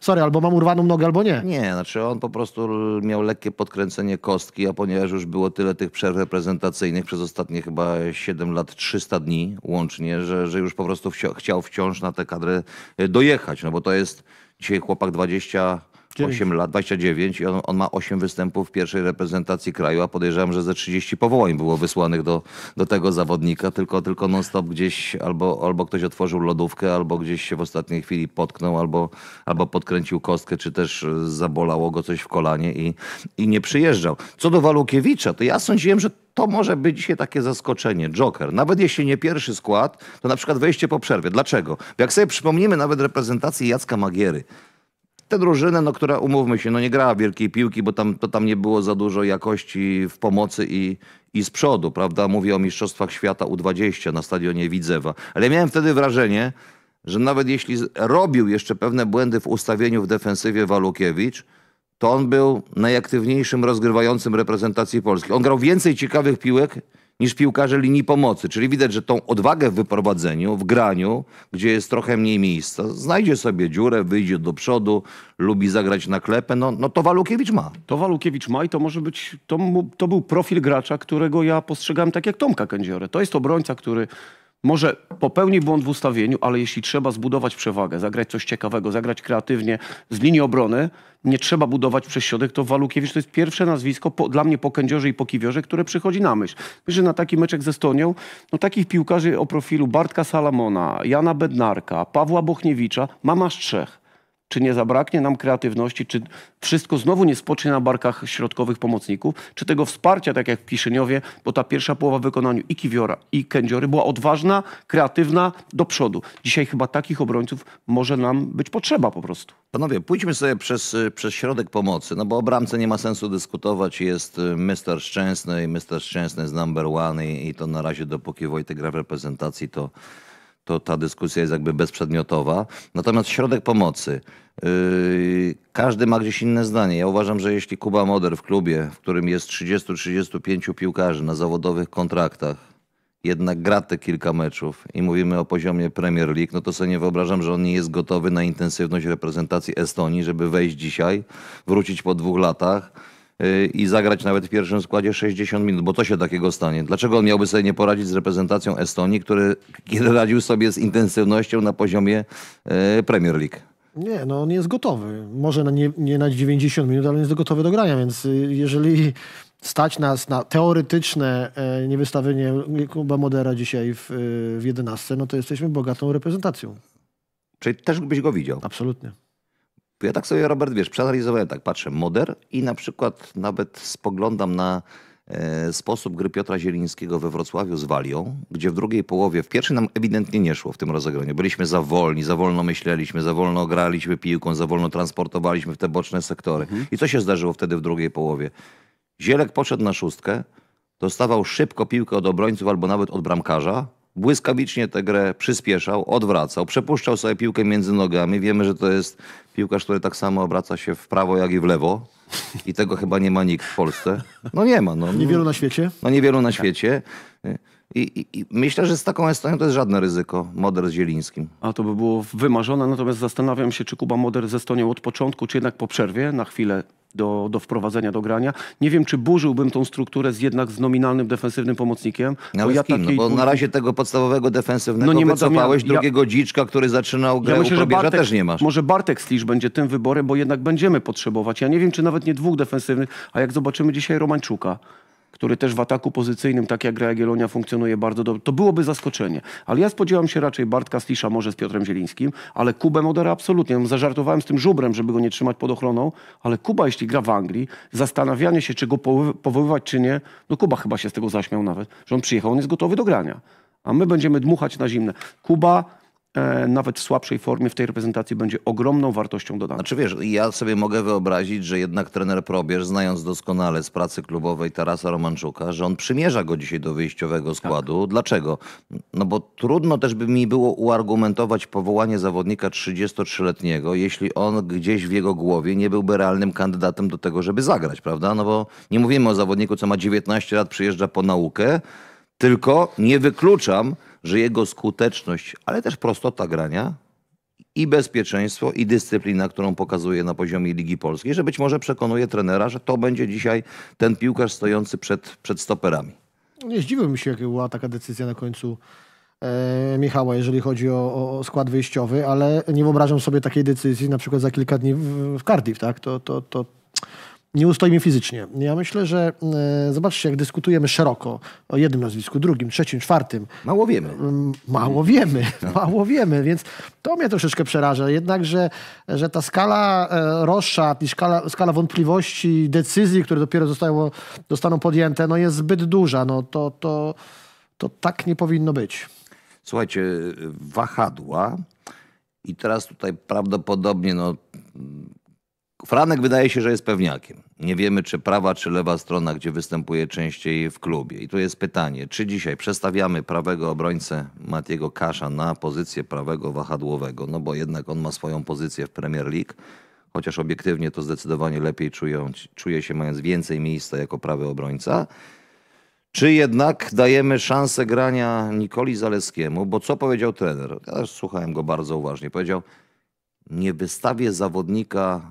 sorry, albo mam urwaną nogę, albo nie. Nie, znaczy on po prostu miał lekkie podkręcenie kostki, a ponieważ już było tyle tych przerw reprezentacyjnych przez ostatnie chyba 7 lat, 300 dni łącznie, że, że już po prostu wci chciał wciąż na tę kadrę y, dojechać, no bo to jest dzisiaj chłopak 20 8 lat, 29 i on, on, ma 8 występów w pierwszej reprezentacji kraju, a podejrzewam, że ze 30 powołań było wysłanych do, do tego zawodnika, tylko, tylko non-stop gdzieś albo, albo ktoś otworzył lodówkę, albo gdzieś się w ostatniej chwili potknął, albo, albo podkręcił kostkę, czy też e, zabolało go coś w kolanie i, i nie przyjeżdżał. Co do Walukiewicza, to ja sądziłem, że to może być dzisiaj takie zaskoczenie. Joker. Nawet jeśli nie pierwszy skład, to na przykład wejście po przerwie. Dlaczego? Jak sobie przypomnimy nawet reprezentację Jacka Magiery, tę drużynę, no, która umówmy się, no, nie grała wielkiej piłki, bo tam, to tam nie było za dużo jakości w pomocy i, i z przodu, prawda? Mówię o Mistrzostwach Świata U20 na stadionie Widzewa. Ale ja miałem wtedy wrażenie, że nawet jeśli robił jeszcze pewne błędy w ustawieniu w defensywie Walukiewicz, to on był najaktywniejszym rozgrywającym reprezentacji Polski. On grał więcej ciekawych piłek niż piłkarze linii pomocy. Czyli widać, że tą odwagę w wyprowadzeniu, w graniu, gdzie jest trochę mniej miejsca, znajdzie sobie dziurę, wyjdzie do przodu, lubi zagrać na klepę. No, no to Walukiewicz ma. To Walukiewicz ma i to może być, to, to był profil gracza, którego ja postrzegałem tak jak Tomka Kędziorę. To jest obrońca, który może popełni błąd w ustawieniu, ale jeśli trzeba zbudować przewagę, zagrać coś ciekawego, zagrać kreatywnie z linii obrony, nie trzeba budować przez środek, to Walukiewicz to jest pierwsze nazwisko po, dla mnie po kędziorze i po kiwiorze, które przychodzi na myśl. Myślę, że na taki meczek ze Stonią, no takich piłkarzy o profilu Bartka Salamona, Jana Bednarka, Pawła Bochniewicza mam aż trzech czy nie zabraknie nam kreatywności, czy wszystko znowu nie spocznie na barkach środkowych pomocników, czy tego wsparcia, tak jak w Kiszyniowie, bo ta pierwsza połowa w wykonaniu i Kiwiora, i Kędziory była odważna, kreatywna, do przodu. Dzisiaj chyba takich obrońców może nam być potrzeba po prostu. Panowie, pójdźmy sobie przez, przez środek pomocy, no bo o bramce nie ma sensu dyskutować. Jest y, Mr. Szczęsny i Mr. Szczęsny jest number one i, i to na razie dopóki Wojtek gra w reprezentacji, to to ta dyskusja jest jakby bezprzedmiotowa. Natomiast środek pomocy. Yy, każdy ma gdzieś inne zdanie. Ja uważam, że jeśli Kuba Moder w klubie, w którym jest 30-35 piłkarzy na zawodowych kontraktach, jednak gra te kilka meczów i mówimy o poziomie Premier League, no to sobie nie wyobrażam, że on nie jest gotowy na intensywność reprezentacji Estonii, żeby wejść dzisiaj, wrócić po dwóch latach Y, i zagrać nawet w pierwszym składzie 60 minut, bo to się takiego stanie. Dlaczego on miałby sobie nie poradzić z reprezentacją Estonii, który kiedy radził sobie z intensywnością na poziomie y, Premier League? Nie, no on jest gotowy. Może na nie, nie, na 90 minut, ale jest gotowy do grania, więc y, jeżeli stać nas na teoretyczne niewystawienie Kuba Modera dzisiaj w, w 11, no to jesteśmy bogatą reprezentacją. Czyli też byś go widział? Absolutnie. Ja tak sobie, Robert, wiesz, przeanalizowałem, tak patrzę, moder i na przykład nawet spoglądam na e, sposób gry Piotra Zielińskiego we Wrocławiu z Walią, gdzie w drugiej połowie, w pierwszej nam ewidentnie nie szło w tym rozegraniu. Byliśmy za wolni, za wolno myśleliśmy, za wolno graliśmy piłką, za wolno transportowaliśmy w te boczne sektory. Mhm. I co się zdarzyło wtedy w drugiej połowie? Zielek poszedł na szóstkę, dostawał szybko piłkę od obrońców albo nawet od bramkarza, błyskawicznie tę grę przyspieszał, odwracał, przepuszczał sobie piłkę między nogami. Wiemy, że to jest piłkarz, który tak samo obraca się w prawo, jak i w lewo. I tego chyba nie ma nikt w Polsce. No nie ma. No. Niewielu na świecie? No niewielu na tak. świecie. I, i, I, myślę, że z taką Estonią to jest żadne ryzyko, Moder z Zielińskim. A to by było wymarzone, natomiast zastanawiam się, czy Kuba Moder z Estonią od początku, czy jednak po przerwie, na chwilę do, do wprowadzenia do grania. Nie wiem, czy burzyłbym tą strukturę z jednak z nominalnym defensywnym pomocnikiem. No bo, ja kim, no, bo na razie tego podstawowego defensywnego no nie wycofałeś, ma, ja... drugiego dziczka, który zaczynał grę ja myślę, że Bartek, też nie masz. Może Bartek Slisz będzie tym wyborem, bo jednak będziemy potrzebować. Ja nie wiem, czy nawet nie dwóch defensywnych, a jak zobaczymy dzisiaj Romańczuka, który też w ataku pozycyjnym, tak jak gra Jagiellonia, funkcjonuje bardzo dobrze. To byłoby zaskoczenie. Ale ja spodziewałem się raczej Bartka Slisza, może z Piotrem Zielińskim, ale Kubę Modera absolutnie. No, zażartowałem z tym żubrem, żeby go nie trzymać pod ochroną, ale Kuba, jeśli gra w Anglii, zastanawianie się, czy go powoływać, czy nie, no Kuba chyba się z tego zaśmiał nawet, że on przyjechał, on jest gotowy do grania. A my będziemy dmuchać na zimne. Kuba E, nawet w słabszej formie w tej reprezentacji będzie ogromną wartością dodaną. Znaczy wiesz, ja sobie mogę wyobrazić, że jednak trener Probierz, znając doskonale z pracy klubowej Tarasa Romanczuka, że on przymierza go dzisiaj do wyjściowego tak. składu. Tak. Dlaczego? No bo trudno też by mi było uargumentować powołanie zawodnika 33-letniego, jeśli on gdzieś w jego głowie nie byłby realnym kandydatem do tego, żeby zagrać, prawda? No bo nie mówimy o zawodniku, co ma 19 lat, przyjeżdża po naukę, tylko nie wykluczam, że jego skuteczność, ale też prostota grania i bezpieczeństwo, i dyscyplina, którą pokazuje na poziomie Ligi Polskiej, że być może przekonuje trenera, że to będzie dzisiaj ten piłkarz stojący przed, przed stoperami. Nie zdziwiłbym się, jak była taka decyzja na końcu e, Michała, jeżeli chodzi o, o, skład wyjściowy, ale nie wyobrażam sobie takiej decyzji na przykład za kilka dni w, w Cardiff, tak? To, to, to, nie mi fizycznie. Ja myślę, że e, zobaczcie, jak dyskutujemy szeroko o jednym nazwisku, drugim, trzecim, czwartym. Mało wiemy. Mm, mało wiemy, no. mało wiemy, więc to mnie troszeczkę przeraża. Jednakże, że ta skala e, rozszat i skala, skala wątpliwości, decyzji, które dopiero zostało, zostaną podjęte, no jest zbyt duża. No to, to, to tak nie powinno być. Słuchajcie, e, wahadła i teraz tutaj prawdopodobnie no, Franek wydaje się, że jest pewniakiem. Nie wiemy, czy prawa, czy lewa strona, gdzie występuje częściej w klubie. I tu jest pytanie, czy dzisiaj przestawiamy prawego obrońcę Matiego Kasza na pozycję prawego wahadłowego, no bo jednak on ma swoją pozycję w Premier League, chociaż obiektywnie to zdecydowanie lepiej czuje, czuje się mając więcej miejsca jako prawy obrońca. Czy jednak dajemy szansę grania Nikoli Zaleskiemu? Bo co powiedział trener? Ja też słuchałem go bardzo uważnie. Powiedział, nie wystawię zawodnika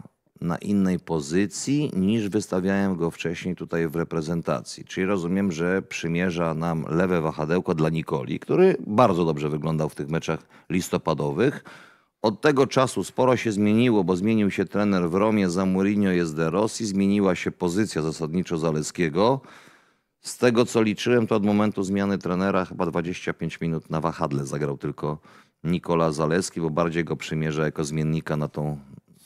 na innej pozycji niż wystawiałem go wcześniej tutaj w reprezentacji. Czyli rozumiem, że przymierza nam lewe wahadełko dla Nikoli, który bardzo dobrze wyglądał w tych meczach listopadowych. Od tego czasu sporo się zmieniło, bo zmienił się trener w Romie, za Mourinho jest De Rossi, zmieniła się pozycja zasadniczo Zaleskiego. Z tego co liczyłem, to od momentu zmiany trenera chyba 25 minut na wahadle zagrał tylko Nikola Zaleski, bo bardziej go przymierza jako zmiennika na tą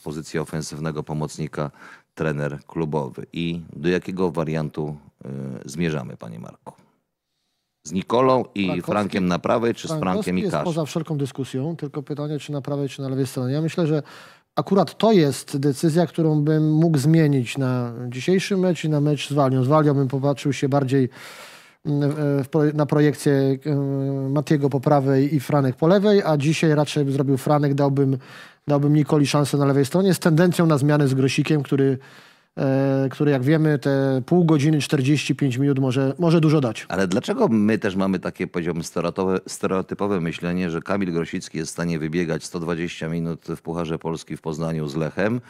pozycji ofensywnego pomocnika trener klubowy. I do jakiego wariantu y, zmierzamy, panie Marku? Z Nikolą i Frankowski, Frankiem na prawej, czy Frankowski z Frankiem i Kaszem? jest poza wszelką dyskusją, tylko pytanie, czy na prawej, czy na lewej stronie. Ja myślę, że akurat to jest decyzja, którą bym mógł zmienić na dzisiejszy mecz i na mecz z Walią. Z Walią bym popatrzył się bardziej mm, na projekcję mm, Matiego po prawej i Franek po lewej, a dzisiaj raczej bym zrobił Franek, dałbym dałbym Nikoli szansę na lewej stronie, z tendencją na zmianę z Grosikiem, który, e, który jak wiemy te pół godziny, 45 minut może, może dużo dać. Ale dlaczego my też mamy takie, powiedziałbym, stereotypowe myślenie, że Kamil Grosicki jest w stanie wybiegać 120 minut w Pucharze Polski w Poznaniu z Lechem,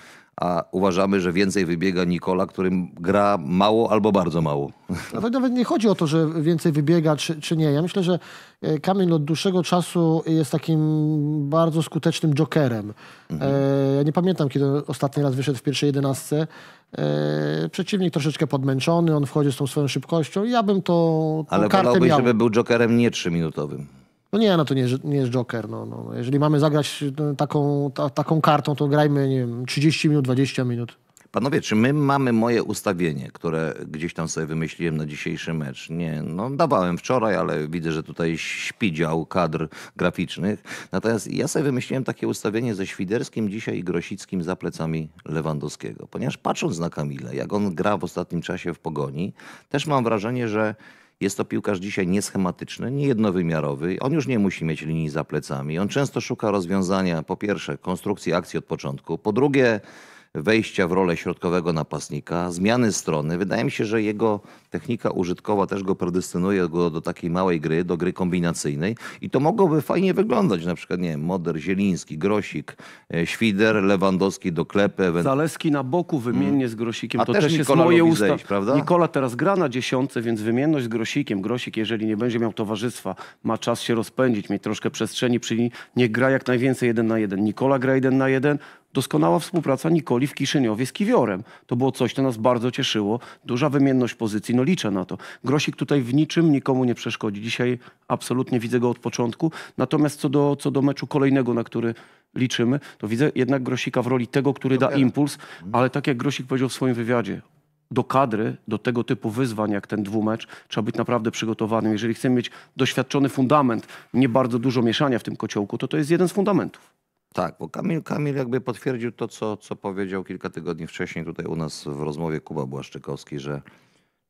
a uważamy, że więcej wybiega Nikola, którym gra mało albo bardzo mało. Nawet, nawet nie chodzi o to, że więcej wybiega czy, czy nie. Ja myślę, że e, Kamil od dłuższego czasu jest takim bardzo skutecznym jokerem. Mhm. E, ja nie pamiętam, kiedy ostatni raz wyszedł w pierwszej jedenastce. E, przeciwnik troszeczkę podmęczony, on wchodzi z tą swoją szybkością. Ja bym to Ale kartę żeby był jokerem nie trzyminutowym. No nie, no to nie, nie jest Joker. No, no. no. Jeżeli mamy zagrać y, no, taką, ta, taką kartą, to grajmy, nie wiem, 30 minut, 20 minut. Panowie, czy my mamy moje ustawienie, które gdzieś tam sobie wymyśliłem na dzisiejszy mecz? Nie, no dawałem wczoraj, ale widzę, że tutaj śpi dział kadr graficznych. Natomiast ja sobie wymyśliłem takie ustawienie ze Świderskim dzisiaj i Grosickim za plecami Lewandowskiego. Ponieważ patrząc na Kamila, jak on gra w ostatnim czasie w Pogoni, też mam wrażenie, że jest to piłkarz dzisiaj nieschematyczny, niejednowymiarowy. On już nie musi mieć linii za plecami. On często szuka rozwiązania, po pierwsze, konstrukcji akcji od początku, po drugie, wejścia w rolę środkowego napastnika, zmiany strony. Wydaje mi się, że jego technika użytkowa też go predestynuje go do takiej małej gry, do gry kombinacyjnej i to mogłoby fajnie wyglądać. Na przykład, nie wiem, Moder, Zieliński, Grosik, e, Świder, Lewandowski do klepy. Zaleski na boku wymiennie mm. z Grosikiem. A to też, też jest moje usta. Prawda? Nikola teraz gra na dziesiątce, więc wymienność z Grosikiem. Grosik, jeżeli nie będzie miał towarzystwa, ma czas się rozpędzić, mieć troszkę przestrzeni, czyli nie gra jak najwięcej jeden na jeden. Nikola gra jeden na jeden, Doskonała współpraca Nikoli w Kiszyniowie z Kiwiorem. To było coś, co nas bardzo cieszyło. Duża wymienność pozycji, no liczę na to. Grosik tutaj w niczym nikomu nie przeszkodzi. Dzisiaj absolutnie widzę go od początku. Natomiast co do, co do meczu kolejnego, na który liczymy, to widzę jednak Grosika w roli tego, który da impuls, ale tak jak Grosik powiedział w swoim wywiadzie, do kadry, do tego typu wyzwań jak ten dwumecz, trzeba być naprawdę przygotowanym. Jeżeli chcemy mieć doświadczony fundament, nie bardzo dużo mieszania w tym kociołku, to to jest jeden z fundamentów. Tak, bo Kamil, Kamil jakby potwierdził to, co, co powiedział kilka tygodni wcześniej tutaj u nas w rozmowie Kuba Błaszczykowski, że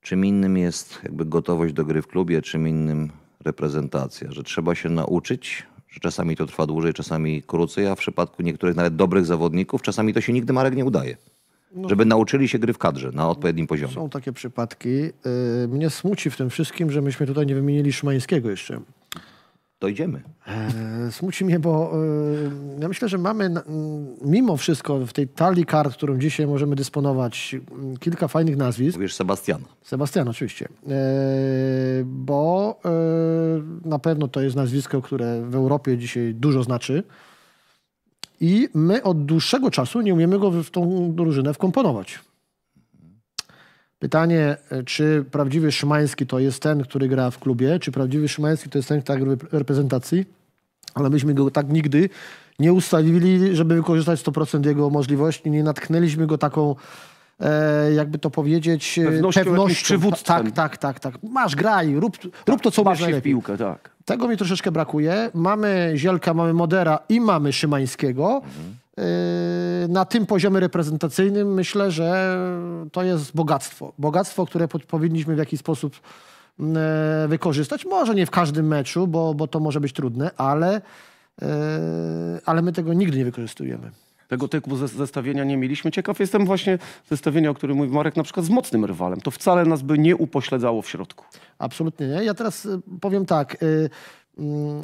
czym innym jest jakby gotowość do gry w klubie, czym innym reprezentacja, że trzeba się nauczyć, że czasami to trwa dłużej, czasami krócej, a w przypadku niektórych nawet dobrych zawodników czasami to się nigdy Marek nie udaje. No. Żeby nauczyli się gry w kadrze na odpowiednim poziomie. Są takie przypadki. Y, mnie smuci w tym wszystkim, że myśmy tutaj nie wymienili Szymańskiego jeszcze dojdziemy. idziemy. E, smuci mnie, bo e, ja myślę, że mamy mm, mimo wszystko w tej talii kart, którą dzisiaj możemy dysponować, mm, kilka fajnych nazwisk. Mówisz Sebastiana. Sebastian, oczywiście. E, bo na pewno to jest nazwisko, które w Europie dzisiaj dużo znaczy. I my od dłuższego czasu nie umiemy go w tą drużynę wkomponować. Pytanie, e, czy prawdziwy Szymański to jest ten, który gra w klubie, czy prawdziwy Szymański to jest ten, który gra w reprezentacji, ale myśmy go tak nigdy nie ustawili, żeby wykorzystać 100% jego możliwości, nie natknęliśmy go taką E, jakby to powiedzieć, e, pewnością. pewnością przywódcą. Tak, tak, tak, tak. Masz, graj, rób, tak, rób to, co masz najlepiej. piłkę, tak. Tego mi troszeczkę brakuje. Mamy Zielka, mamy Modera i mamy Szymańskiego. Mhm. Yy, na tym poziomie reprezentacyjnym myślę, że to jest bogactwo. Bogactwo, które powinniśmy w jakiś sposób yy, wykorzystać. Może nie w każdym meczu, bo, bo to może być trudne, ale, yy, ale my tego nigdy nie wykorzystujemy tego typu zestawienia nie mieliśmy. Ciekaw jestem właśnie zestawienia, o którym mówi Marek, na przykład z mocnym rywalem. To wcale nas by nie upośledzało w środku. Absolutnie nie. Ja teraz y, powiem tak. Y, mm,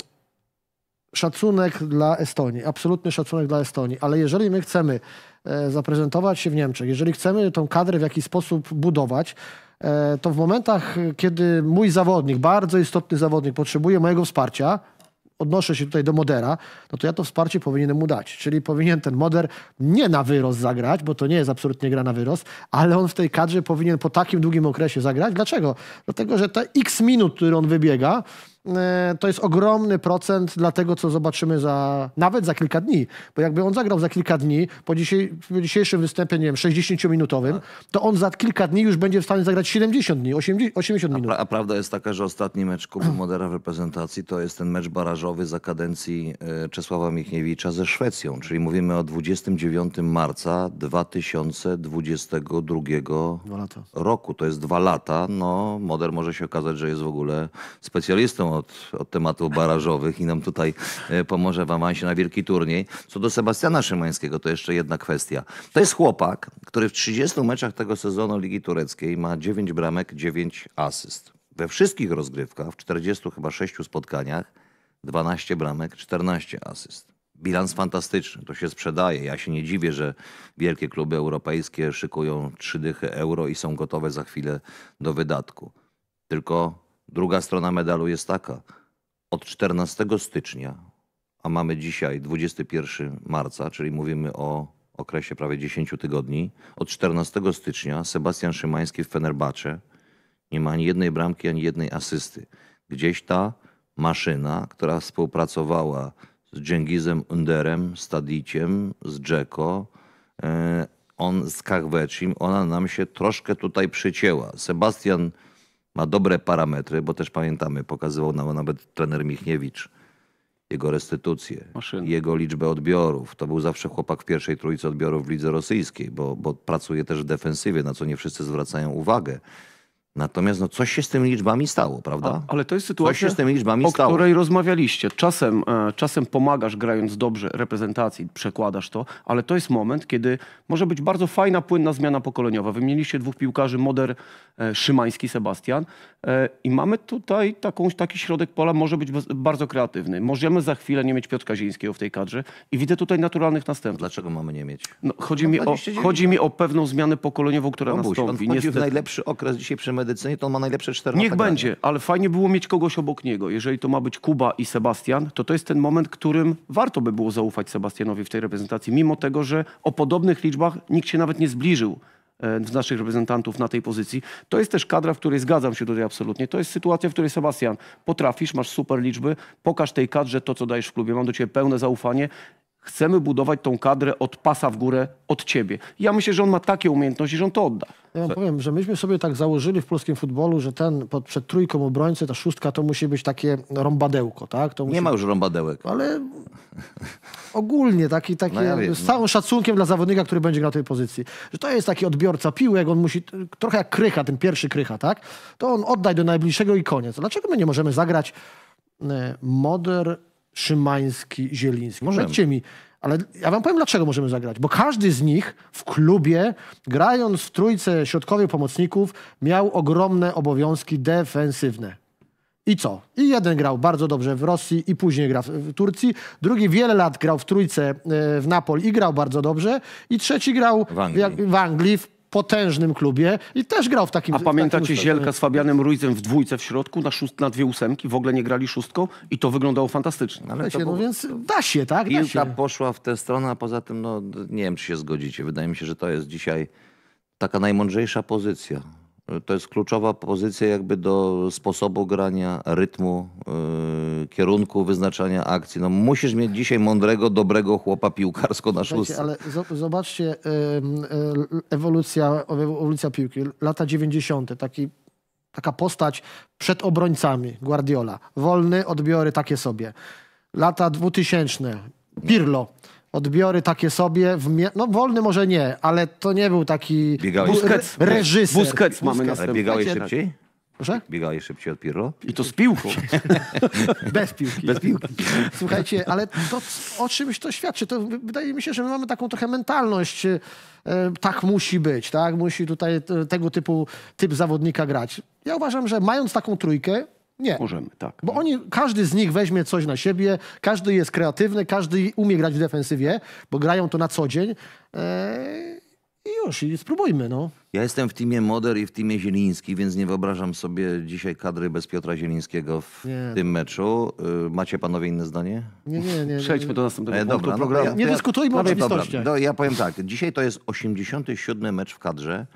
szacunek dla Estonii, absolutny szacunek dla Estonii, ale jeżeli my chcemy e, zaprezentować się w Niemczech, jeżeli chcemy tą kadrę w jakiś sposób budować, e, to w momentach, kiedy mój zawodnik, bardzo istotny zawodnik, potrzebuje mojego wsparcia, odnoszę się tutaj do modera, no to ja to wsparcie powinienem mu dać. Czyli powinien ten moder nie na wyrost zagrać, bo to nie jest absolutnie gra na wyrost, ale on w tej kadrze powinien po takim długim okresie zagrać. Dlaczego? Dlatego, że te x minut, które on wybiega, E, to jest ogromny procent dla tego, co zobaczymy za, nawet za kilka dni. Bo jakby on zagrał za kilka dni, po, dzisiej, po dzisiejszym występie, nie wiem, 60-minutowym, to on za kilka dni już będzie w stanie zagrać 70 dni, 80, 80 minut. A, a, prawda jest taka, że ostatni mecz Kuby Modera w reprezentacji to jest ten mecz barażowy za kadencji e, Czesława Michniewicza ze Szwecją. Czyli mówimy o 29 marca 2022 roku. To jest dwa lata. No, Moder może się okazać, że jest w ogóle specjalistą od, od tematów barażowych i nam tutaj e, pomoże w awansie na wielki turniej. Co do Sebastiana Szymańskiego, to jeszcze jedna kwestia. To jest chłopak, który w 30 meczach tego sezonu Ligi Tureckiej ma 9 bramek, 9 asyst. We wszystkich rozgrywkach, w 46 chyba spotkaniach, 12 bramek, 14 asyst bilans fantastyczny, to się sprzedaje. Ja się nie dziwię, że wielkie kluby europejskie szykują trzy dychy euro i są gotowe za chwilę do wydatku. Tylko Druga strona medalu jest taka. Od 14 stycznia, a mamy dzisiaj 21 marca, czyli mówimy o okresie prawie 10 tygodni, od 14 stycznia Sebastian Szymański w Fenerbacze nie ma ani jednej bramki, ani jednej asysty. Gdzieś ta maszyna, która współpracowała z Dżengizem Underem, z Tadiciem, z Jacko, e, on z Kahwecim, ona nam się troszkę tutaj przycięła. Sebastian ma dobre parametry, bo też pamiętamy, pokazywał nam nawet trener Michniewicz jego restytucję, Maszyny. jego liczbę odbiorów. To był zawsze chłopak w pierwszej trójce odbiorów w lidze rosyjskiej, bo, bo pracuje też w defensywie, na co nie wszyscy zwracają uwagę. Natomiast no, coś się z tymi liczbami stało, prawda? A, ale to jest sytuacja, z tymi liczbami o stało. której rozmawialiście. Czasem, e, czasem pomagasz grając dobrze reprezentacji, przekładasz to, ale to jest moment, kiedy może być bardzo fajna, płynna zmiana pokoleniowa. Wymieniliście dwóch piłkarzy, Moder, e, Szymański, Sebastian e, i mamy tutaj taką, taki środek pola, może być bardzo kreatywny. Możemy za chwilę nie mieć Piotrka Zińskiego w tej kadrze i widzę tutaj naturalnych następców. Dlaczego mamy nie mieć? No, chodzi, mi o, chodzi mi o pewną zmianę pokoleniową, która no, nastąpi. On wchodzi w najlepszy okres dzisiaj przy medycynie, to on ma najlepsze 4 Niech będzie, ale fajnie było mieć kogoś obok niego. Jeżeli to ma być Kuba i Sebastian, to to jest ten moment, którym warto by było zaufać Sebastianowi w tej reprezentacji, mimo tego, że o podobnych liczbach nikt się nawet nie zbliżył e, z naszych reprezentantów na tej pozycji. To jest też kadra, w której zgadzam się tutaj absolutnie. To jest sytuacja, w której Sebastian, potrafisz, masz super liczby, pokaż tej kadrze to, co dajesz w klubie. Mam do ciebie pełne zaufanie chcemy budować tą kadrę od pasa w górę, od ciebie. Ja myślę, że on ma takie umiejętności, że on to odda. Ja wam powiem, że myśmy sobie tak założyli w polskim futbolu, że ten pod, przed trójką obrońcy, ta szóstka to musi być takie rąbadełko, tak? To musi... Nie ma już rąbadełek. Ale ogólnie taki, taki no ja z no. całym szacunkiem dla zawodnika, który będzie grał tej pozycji. Że to jest taki odbiorca piłek, on musi, trochę jak krycha, ten pierwszy krycha, tak? To on oddaj do najbliższego i koniec. Dlaczego my nie możemy zagrać e, moder Szymański, Zieliński. Możecie mi, ale ja wam powiem, dlaczego możemy zagrać. Bo każdy z nich w klubie, grając w trójce środkowych pomocników, miał ogromne obowiązki defensywne. I co? I jeden grał bardzo dobrze w Rosji i później grał w Turcji. Drugi wiele lat grał w trójce e, w Napoli i grał bardzo dobrze. I trzeci grał w Anglii, w, w Anglii, w potężnym klubie i też grał w takim... A pamiętacie takim Zielka z Fabianem Ruizem w dwójce w środku na, szóst, na dwie ósemki, w ogóle nie grali szóstką i to wyglądało fantastycznie. Ale się, no było... no więc da się, tak? Da Piłka się. poszła w tę stronę, a poza tym no, nie wiem, czy się zgodzicie. Wydaje mi się, że to jest dzisiaj taka najmądrzejsza pozycja to jest kluczowa pozycja jakby do sposobu grania, rytmu, yy, kierunku wyznaczania akcji. No musisz mieć dzisiaj mądrego, dobrego chłopa piłkarsko na szóstce. Ale zobaczcie yy, ewolucja, ewolucja piłki. Lata 90. Taki taka postać przed obrońcami Guardiola. Wolny, odbiory takie sobie. Lata 2000. Pirlo odbiory takie sobie, no wolny może nie, ale to nie był taki biegałeś, re, reżyser. Busquets mamy Busquets. Biegałeś szybciej? Tak. Proszę? Biegałeś szybciej od Pirlo? I to z piłką. Bez piłki. Bez piłki. Słuchajcie, ale to o czymś to świadczy. To wydaje mi się, że my mamy taką trochę mentalność, e, tak musi być, tak? Musi tutaj tego typu typ zawodnika grać. Ja uważam, że mając taką trójkę, nie. Możemy, tak. Bo oni, każdy z nich weźmie coś na siebie, każdy jest kreatywny, każdy umie grać w defensywie, bo grają to na co dzień. Eee, I już, i spróbujmy, no. Ja jestem w teamie Moder i w teamie Zieliński, więc nie wyobrażam sobie dzisiaj kadry bez Piotra Zielińskiego w nie. tym meczu. E, macie panowie inne zdanie? Nie, nie, nie. Przejdźmy do następnego e, dobra, no, ja, Nie ja, dyskutujmy ja, no o oczywistościach. No, ja powiem tak, dzisiaj to jest 87. mecz w kadrze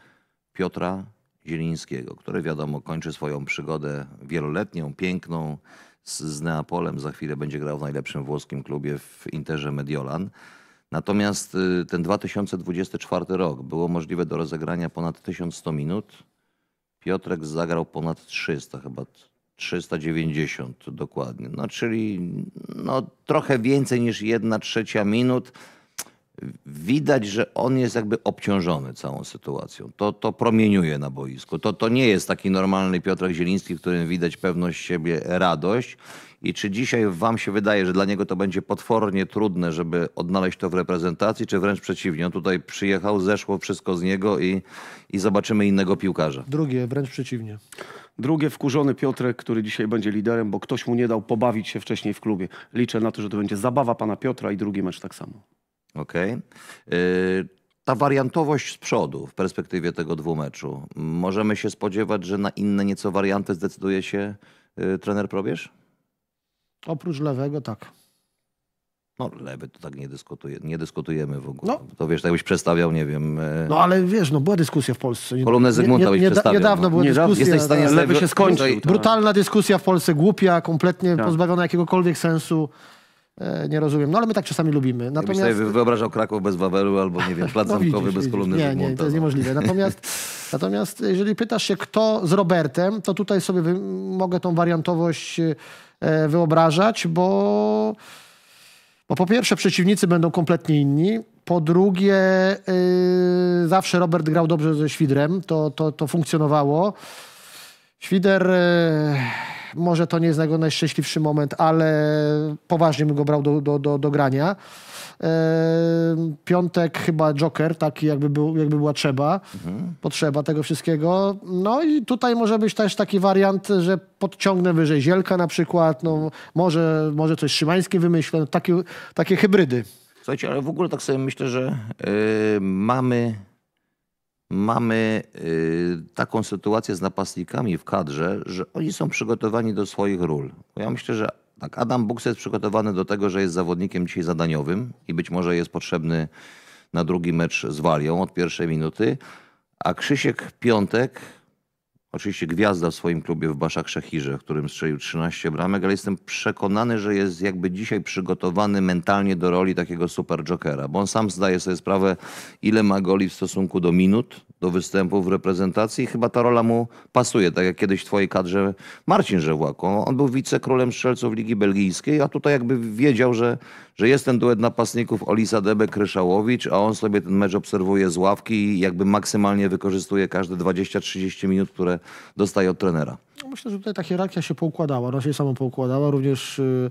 Piotra Zielińskiego, który wiadomo kończy swoją przygodę wieloletnią, piękną z, z Neapolem. Za chwilę będzie grał w najlepszym włoskim klubie w Interze Mediolan. Natomiast y, ten 2024 rok było możliwe do rozegrania ponad 1100 minut. Piotrek zagrał ponad 300, chyba 390 dokładnie. No czyli no, trochę więcej niż 1 trzecia minut widać, że on jest jakby obciążony całą sytuacją. To, to promieniuje na boisku. To, to nie jest taki normalny Piotrek Zieliński, w którym widać pewność siebie, radość. I czy dzisiaj wam się wydaje, że dla niego to będzie potwornie trudne, żeby odnaleźć to w reprezentacji, czy wręcz przeciwnie? On tutaj przyjechał, zeszło wszystko z niego i, i zobaczymy innego piłkarza. Drugie, wręcz przeciwnie. Drugie, wkurzony Piotrek, który dzisiaj będzie liderem, bo ktoś mu nie dał pobawić się wcześniej w klubie. Liczę na to, że to będzie zabawa pana Piotra i drugi mecz tak samo. Okej. Okay. Ta wariantowość z przodu w perspektywie tego dwumeczu. Możemy się spodziewać, że na inne nieco warianty zdecyduje się y, trener Probierz? Oprócz lewego tak. No lewy to tak nie, dyskutuje, nie dyskutujemy w ogóle. No. To wiesz, jakbyś przestawiał, nie wiem... Y, no ale wiesz, no była dyskusja w Polsce. Kolumnę Zygmunta nie, nie, byś nie, przestawiał. Niedawno no. była nie dyskusja. Jesteś w stanie lewy się skończył. No. Brutalna dyskusja w Polsce, głupia, kompletnie tak. pozbawiona jakiegokolwiek sensu. E, nie rozumiem. No ale my tak czasami lubimy. Natomiast... Ja sobie wyobrażał Kraków bez Wawelu albo, nie wiem, no plac no, zamkowy widzisz, bez kolumny Nie, nie, to jest no. niemożliwe. Natomiast, natomiast jeżeli pytasz się, kto z Robertem, to tutaj sobie mogę tą wariantowość e, wyobrażać, bo, bo po pierwsze przeciwnicy będą kompletnie inni, po drugie yy, zawsze Robert grał dobrze ze Świdrem, to, to, to funkcjonowało. Świder... Yy może to nie jest jego najszczęśliwszy moment, ale poważnie bym go brał do, do, do, do grania. E, piątek chyba Joker, taki jakby, był, jakby była trzeba, mhm. potrzeba tego wszystkiego. No i tutaj może być też taki wariant, że podciągnę wyżej Zielka na przykład, no, może, może coś Szymańskie wymyślę, takie, takie hybrydy. Słuchajcie, ale w ogóle tak sobie myślę, że yy, mamy mamy y, taką sytuację z napastnikami w kadrze, że oni są przygotowani do swoich ról. Ja myślę, że tak, Adam Buks jest przygotowany do tego, że jest zawodnikiem dzisiaj zadaniowym i być może jest potrzebny na drugi mecz z Walią od pierwszej minuty, a Krzysiek Piątek Oczywiście gwiazda w swoim klubie w Baszach Szechirze, w którym strzelił 13 bramek, ale jestem przekonany, że jest jakby dzisiaj przygotowany mentalnie do roli takiego super jokera, bo on sam zdaje sobie sprawę, ile ma goli w stosunku do minut, do występów w reprezentacji i chyba ta rola mu pasuje, tak jak kiedyś w twojej kadrze Marcin Żewłako. On był wicekrólem strzelców Ligi Belgijskiej, a tutaj jakby wiedział, że że jest ten duet napastników Olisa Debe Kryszałowicz, a on sobie ten mecz obserwuje z ławki i jakby maksymalnie wykorzystuje każde 20-30 minut, które dostaje od trenera. No myślę, że tutaj ta hierarchia się poukładała, ona no się samo poukładała, również y,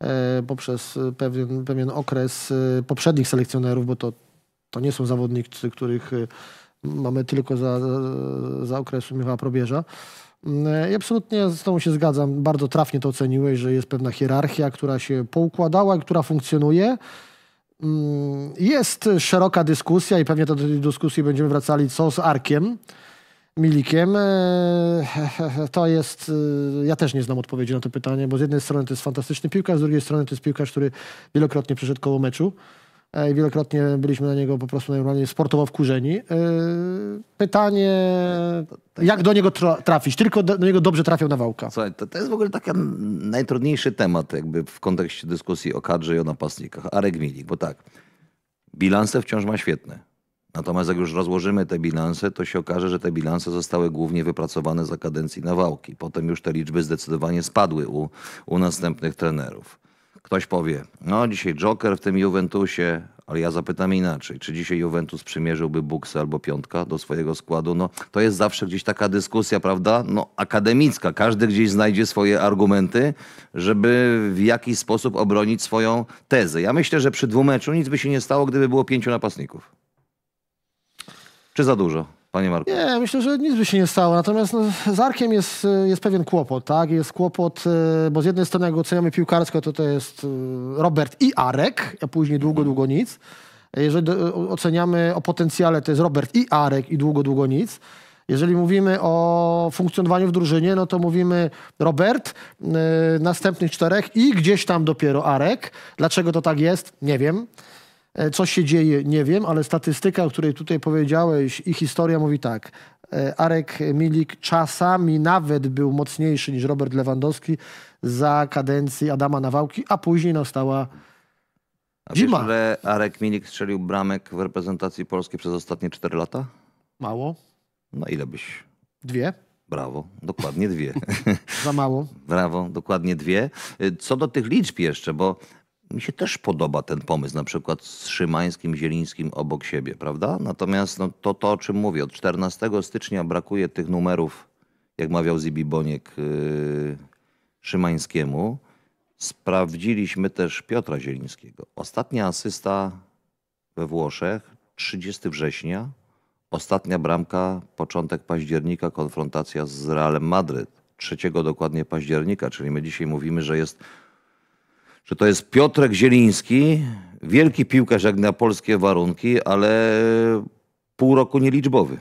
e, poprzez pewien, pewien okres y, poprzednich selekcjonerów, bo to, to nie są zawodnicy, których y, mamy tylko za, za okres Michała Probierza. I mm, e, absolutnie z Tobą się zgadzam. Bardzo trafnie to oceniłeś, że jest pewna hierarchia, która się poukładała i która funkcjonuje. Mm, jest szeroka dyskusja i pewnie do tej dyskusji będziemy wracali, co z Arkiem. Milikiem. E, to jest. E, ja też nie znam odpowiedzi na to pytanie, bo z jednej strony to jest fantastyczny piłkarz, z drugiej strony to jest piłkarz, który wielokrotnie przeszedł koło meczu. E, i wielokrotnie byliśmy na niego po prostu najmniej sportowo wkurzeni. E, pytanie, jak do niego trafić? Tylko do niego dobrze trafiał Nawałka. Słuchaj, to, to jest w ogóle taki najtrudniejszy temat jakby w kontekście dyskusji o kadrze i o napastnikach. Arek Milik, bo tak, bilanse wciąż ma świetne. Natomiast jak już rozłożymy te bilanse, to się okaże, że te bilanse zostały głównie wypracowane za kadencji Nawałki. Potem już te liczby zdecydowanie spadły u, u następnych trenerów. Ktoś powie, no dzisiaj Joker w tym Juventusie, ale ja zapytam inaczej. Czy dzisiaj Juventus przymierzyłby Buksę albo Piątka do swojego składu? No, to jest zawsze gdzieś taka dyskusja, prawda? No, akademicka. Każdy gdzieś znajdzie swoje argumenty, żeby w jakiś sposób obronić swoją tezę. Ja myślę, że przy dwumeczu nic by się nie stało, gdyby było pięciu napastników. Czy za dużo? Panie Marku. Nie, myślę, że nic by się nie stało. Natomiast no, z Arkiem jest, y, jest pewien kłopot, tak? Jest kłopot, y, bo z jednej strony jak oceniamy piłkarsko, to to jest y, Robert i Arek, a później długo, długo nic. Jeżeli oceniamy o potencjale, to jest Robert i Arek i długo, długo nic. Jeżeli mówimy o funkcjonowaniu w drużynie, no to mówimy Robert, yy, następnych czterech i gdzieś tam dopiero Arek. Dlaczego to tak jest? Nie wiem. E, co się dzieje, nie wiem, ale statystyka, o której tutaj powiedziałeś i historia mówi tak. E, Arek Milik czasami nawet był mocniejszy niż Robert Lewandowski za kadencji Adama Nawałki, a później nastała zima. Wiesz, że Arek Milik strzelił bramek w reprezentacji polskiej przez ostatnie 4 lata? Mało. No ile byś? Dwie. Brawo, dokładnie dwie. Za mało. Brawo, dokładnie dwie. E, co do tych liczb jeszcze, bo mi się też podoba ten pomysł, na przykład z Szymańskim, Zielińskim obok siebie, prawda? Natomiast no, to, to, o czym mówię, od 14 stycznia brakuje tych numerów, jak mawiał Zibi Boniek yy, Szymańskiemu. Sprawdziliśmy też Piotra Zielińskiego. Ostatnia asysta we Włoszech, 30 września. Ostatnia bramka, początek października, konfrontacja z Realem Madryt. 3 dokładnie października, czyli my dzisiaj mówimy, że jest że to jest Piotrek Zieliński, wielki piłkarz jak na polskie warunki, ale pół roku nieliczbowy.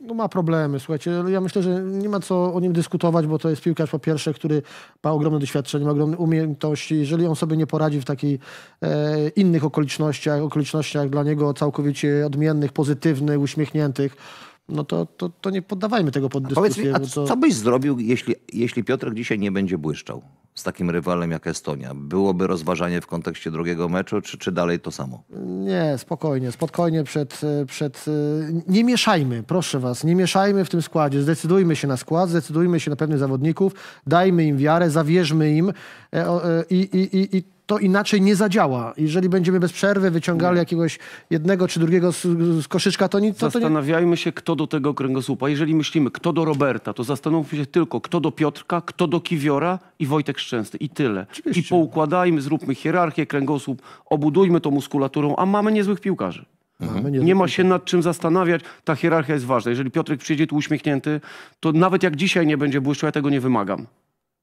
No ma problemy, słuchajcie. Ja myślę, że nie ma co o nim dyskutować, bo to jest piłkarz po pierwsze, który ma ogromne doświadczenie, ma ogromne umiejętności. Jeżeli on sobie nie poradzi w takich e, innych okolicznościach, okolicznościach dla niego całkowicie odmiennych, pozytywnych, uśmiechniętych, no to, to, to nie poddawajmy tego pod dyskusję. A powiedz mi, a co, to... co byś zrobił, jeśli, jeśli Piotrek dzisiaj nie będzie błyszczał z takim rywalem jak Estonia? Byłoby rozważanie w kontekście drugiego meczu, czy, czy dalej to samo? Nie, spokojnie, spokojnie przed, e, przed... E, nie mieszajmy, proszę was, nie mieszajmy w tym składzie. Zdecydujmy się na skład, zdecydujmy się na pewnych zawodników, dajmy im wiarę, zawierzmy im e, i, i, i, i to inaczej nie zadziała. Jeżeli będziemy bez przerwy wyciągali jakiegoś jednego czy drugiego z, z koszyczka, to nic. Zastanawiajmy to nie... się, kto do tego kręgosłupa. Jeżeli myślimy, kto do Roberta, to zastanówmy się tylko, kto do Piotrka, kto do Kiwiora i Wojtek Szczęsny. I tyle. Oczywiście. I poukładajmy, zróbmy hierarchię kręgosłup, obudujmy to muskulaturą, a mamy niezłych piłkarzy. Mhm. Nie ma się nad czym zastanawiać. Ta hierarchia jest ważna. Jeżeli Piotrek przyjdzie tu uśmiechnięty, to nawet jak dzisiaj nie będzie błyszczał, ja tego nie wymagam.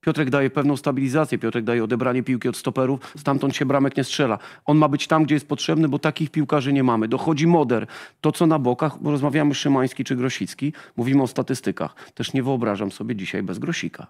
Piotrek daje pewną stabilizację, Piotrek daje odebranie piłki od stoperów, stamtąd się bramek nie strzela. On ma być tam, gdzie jest potrzebny, bo takich piłkarzy nie mamy. Dochodzi moder. To, co na bokach, bo rozmawiamy Szymański czy Grosicki, mówimy o statystykach. Też nie wyobrażam sobie dzisiaj bez Grosika.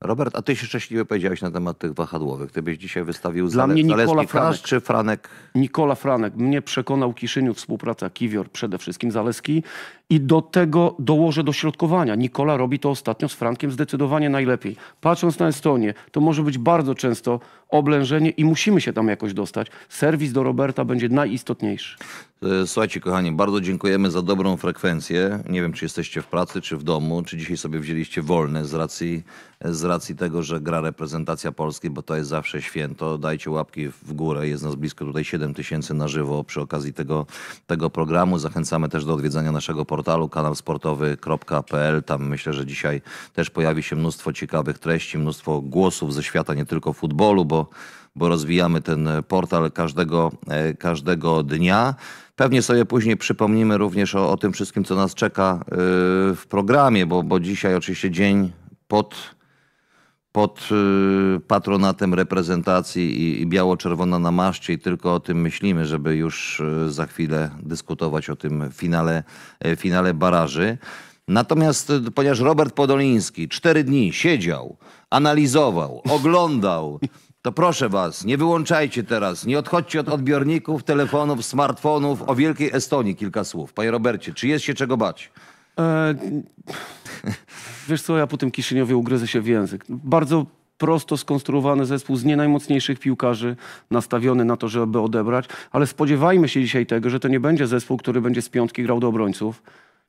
Robert, a ty się szczęśliwie powiedziałeś na temat tych wahadłowych. Ty byś dzisiaj wystawił Dla mnie Nikola Zalewski Franek. czy Franek? Nikola Franek. Mnie przekonał Kiszyniu współpraca Kiwior przede wszystkim Zaleski i do tego dołożę dośrodkowania. Nikola robi to ostatnio z Frankiem zdecydowanie najlepiej. Patrząc na Estonię, to może być bardzo często oblężenie i musimy się tam jakoś dostać. Serwis do Roberta będzie najistotniejszy. E, słuchajcie, kochani, bardzo dziękujemy za dobrą frekwencję. Nie wiem, czy jesteście w pracy, czy w domu, czy dzisiaj sobie wzięliście wolne z racji, e, z racji tego, że gra reprezentacja Polski, bo to jest zawsze święto. Dajcie łapki w górę. Jest nas blisko tutaj 7 tysięcy na żywo przy okazji tego, tego programu. Zachęcamy też do odwiedzania naszego portalu portalu kanalsportowy.pl. Tam myślę, że dzisiaj też pojawi się mnóstwo ciekawych treści, mnóstwo głosów ze świata nie tylko futbolu, bo, bo rozwijamy ten portal każdego, e, każdego dnia. Pewnie sobie później przypomnimy również o, o tym wszystkim, co nas czeka e, w programie, bo, bo dzisiaj oczywiście dzień pod pod y, patronatem reprezentacji i biało-czerwona na maszcie i tylko o tym myślimy, żeby już y, za chwilę dyskutować o tym finale, e, finale baraży. Natomiast y, ponieważ Robert Podoliński cztery dni siedział, analizował, oglądał, to proszę was, nie wyłączajcie teraz, nie odchodźcie od odbiorników, telefonów, smartfonów. O Wielkiej Estonii kilka słów. Panie Robercie, czy jest się czego bać? E, Wiesz co, ja po tym Kiszyniowie ugryzę się w język. Bardzo prosto skonstruowany zespół z nie najmocniejszych piłkarzy, nastawiony na to, żeby odebrać, ale spodziewajmy się dzisiaj tego, że to nie będzie zespół, który będzie z piątki grał do obrońców.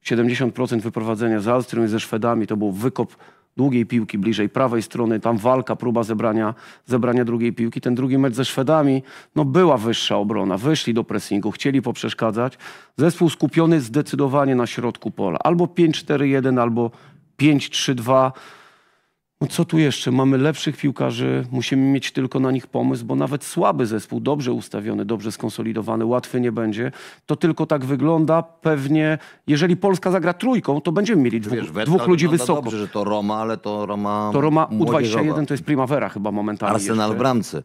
70% wyprowadzenia z Austrią i ze Szwedami to był wykop długiej piłki bliżej prawej strony, tam walka, próba zebrania, zebrania drugiej piłki. Ten drugi mecz ze Szwedami, no była wyższa obrona, wyszli do pressingu, chcieli poprzeszkadzać. Zespół skupiony zdecydowanie na środku pola. Albo 5-4-1, albo 5-3-2 no co tu jeszcze? Mamy lepszych piłkarzy, musimy mieć tylko na nich pomysł, bo nawet słaby zespół, dobrze ustawiony, dobrze skonsolidowany, łatwy nie będzie. To tylko tak wygląda. Pewnie, jeżeli Polska zagra trójką, to będziemy mieli dwóch, Wiesz, dwóch ludzi wysoko. Dobrze, że to Roma, ale to Roma. To Roma U21 to jest Primavera chyba momentalnie. Arsenal jeszcze. w bramce.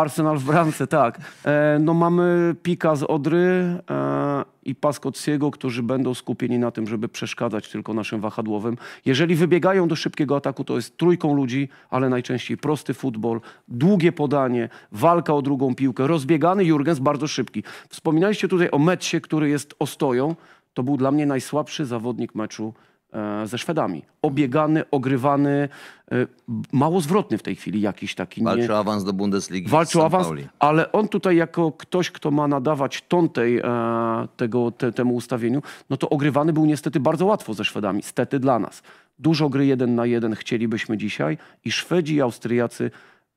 Arsenal w bramce, tak. E, no mamy Pika z Odry e, i Paskociego, którzy będą skupieni na tym, żeby przeszkadzać tylko naszym wahadłowym. Jeżeli wybiegają do szybkiego ataku, to jest trójką ludzi, ale najczęściej prosty futbol, długie podanie, walka o drugą piłkę, rozbiegany Jurgens bardzo szybki. Wspominaliście tutaj o Mecie, który jest ostoją. To był dla mnie najsłabszy zawodnik meczu E, ze Szwedami. Obiegany, ogrywany, e, mało zwrotny w tej chwili jakiś taki. Nie... Walczył awans do Bundesligi. Walczył awans, Pauli. ale on tutaj jako ktoś, kto ma nadawać ton tej, e, tego, te, temu ustawieniu, no to ogrywany był niestety bardzo łatwo ze Szwedami. Stety dla nas. Dużo gry jeden na jeden chcielibyśmy dzisiaj i Szwedzi i Austriacy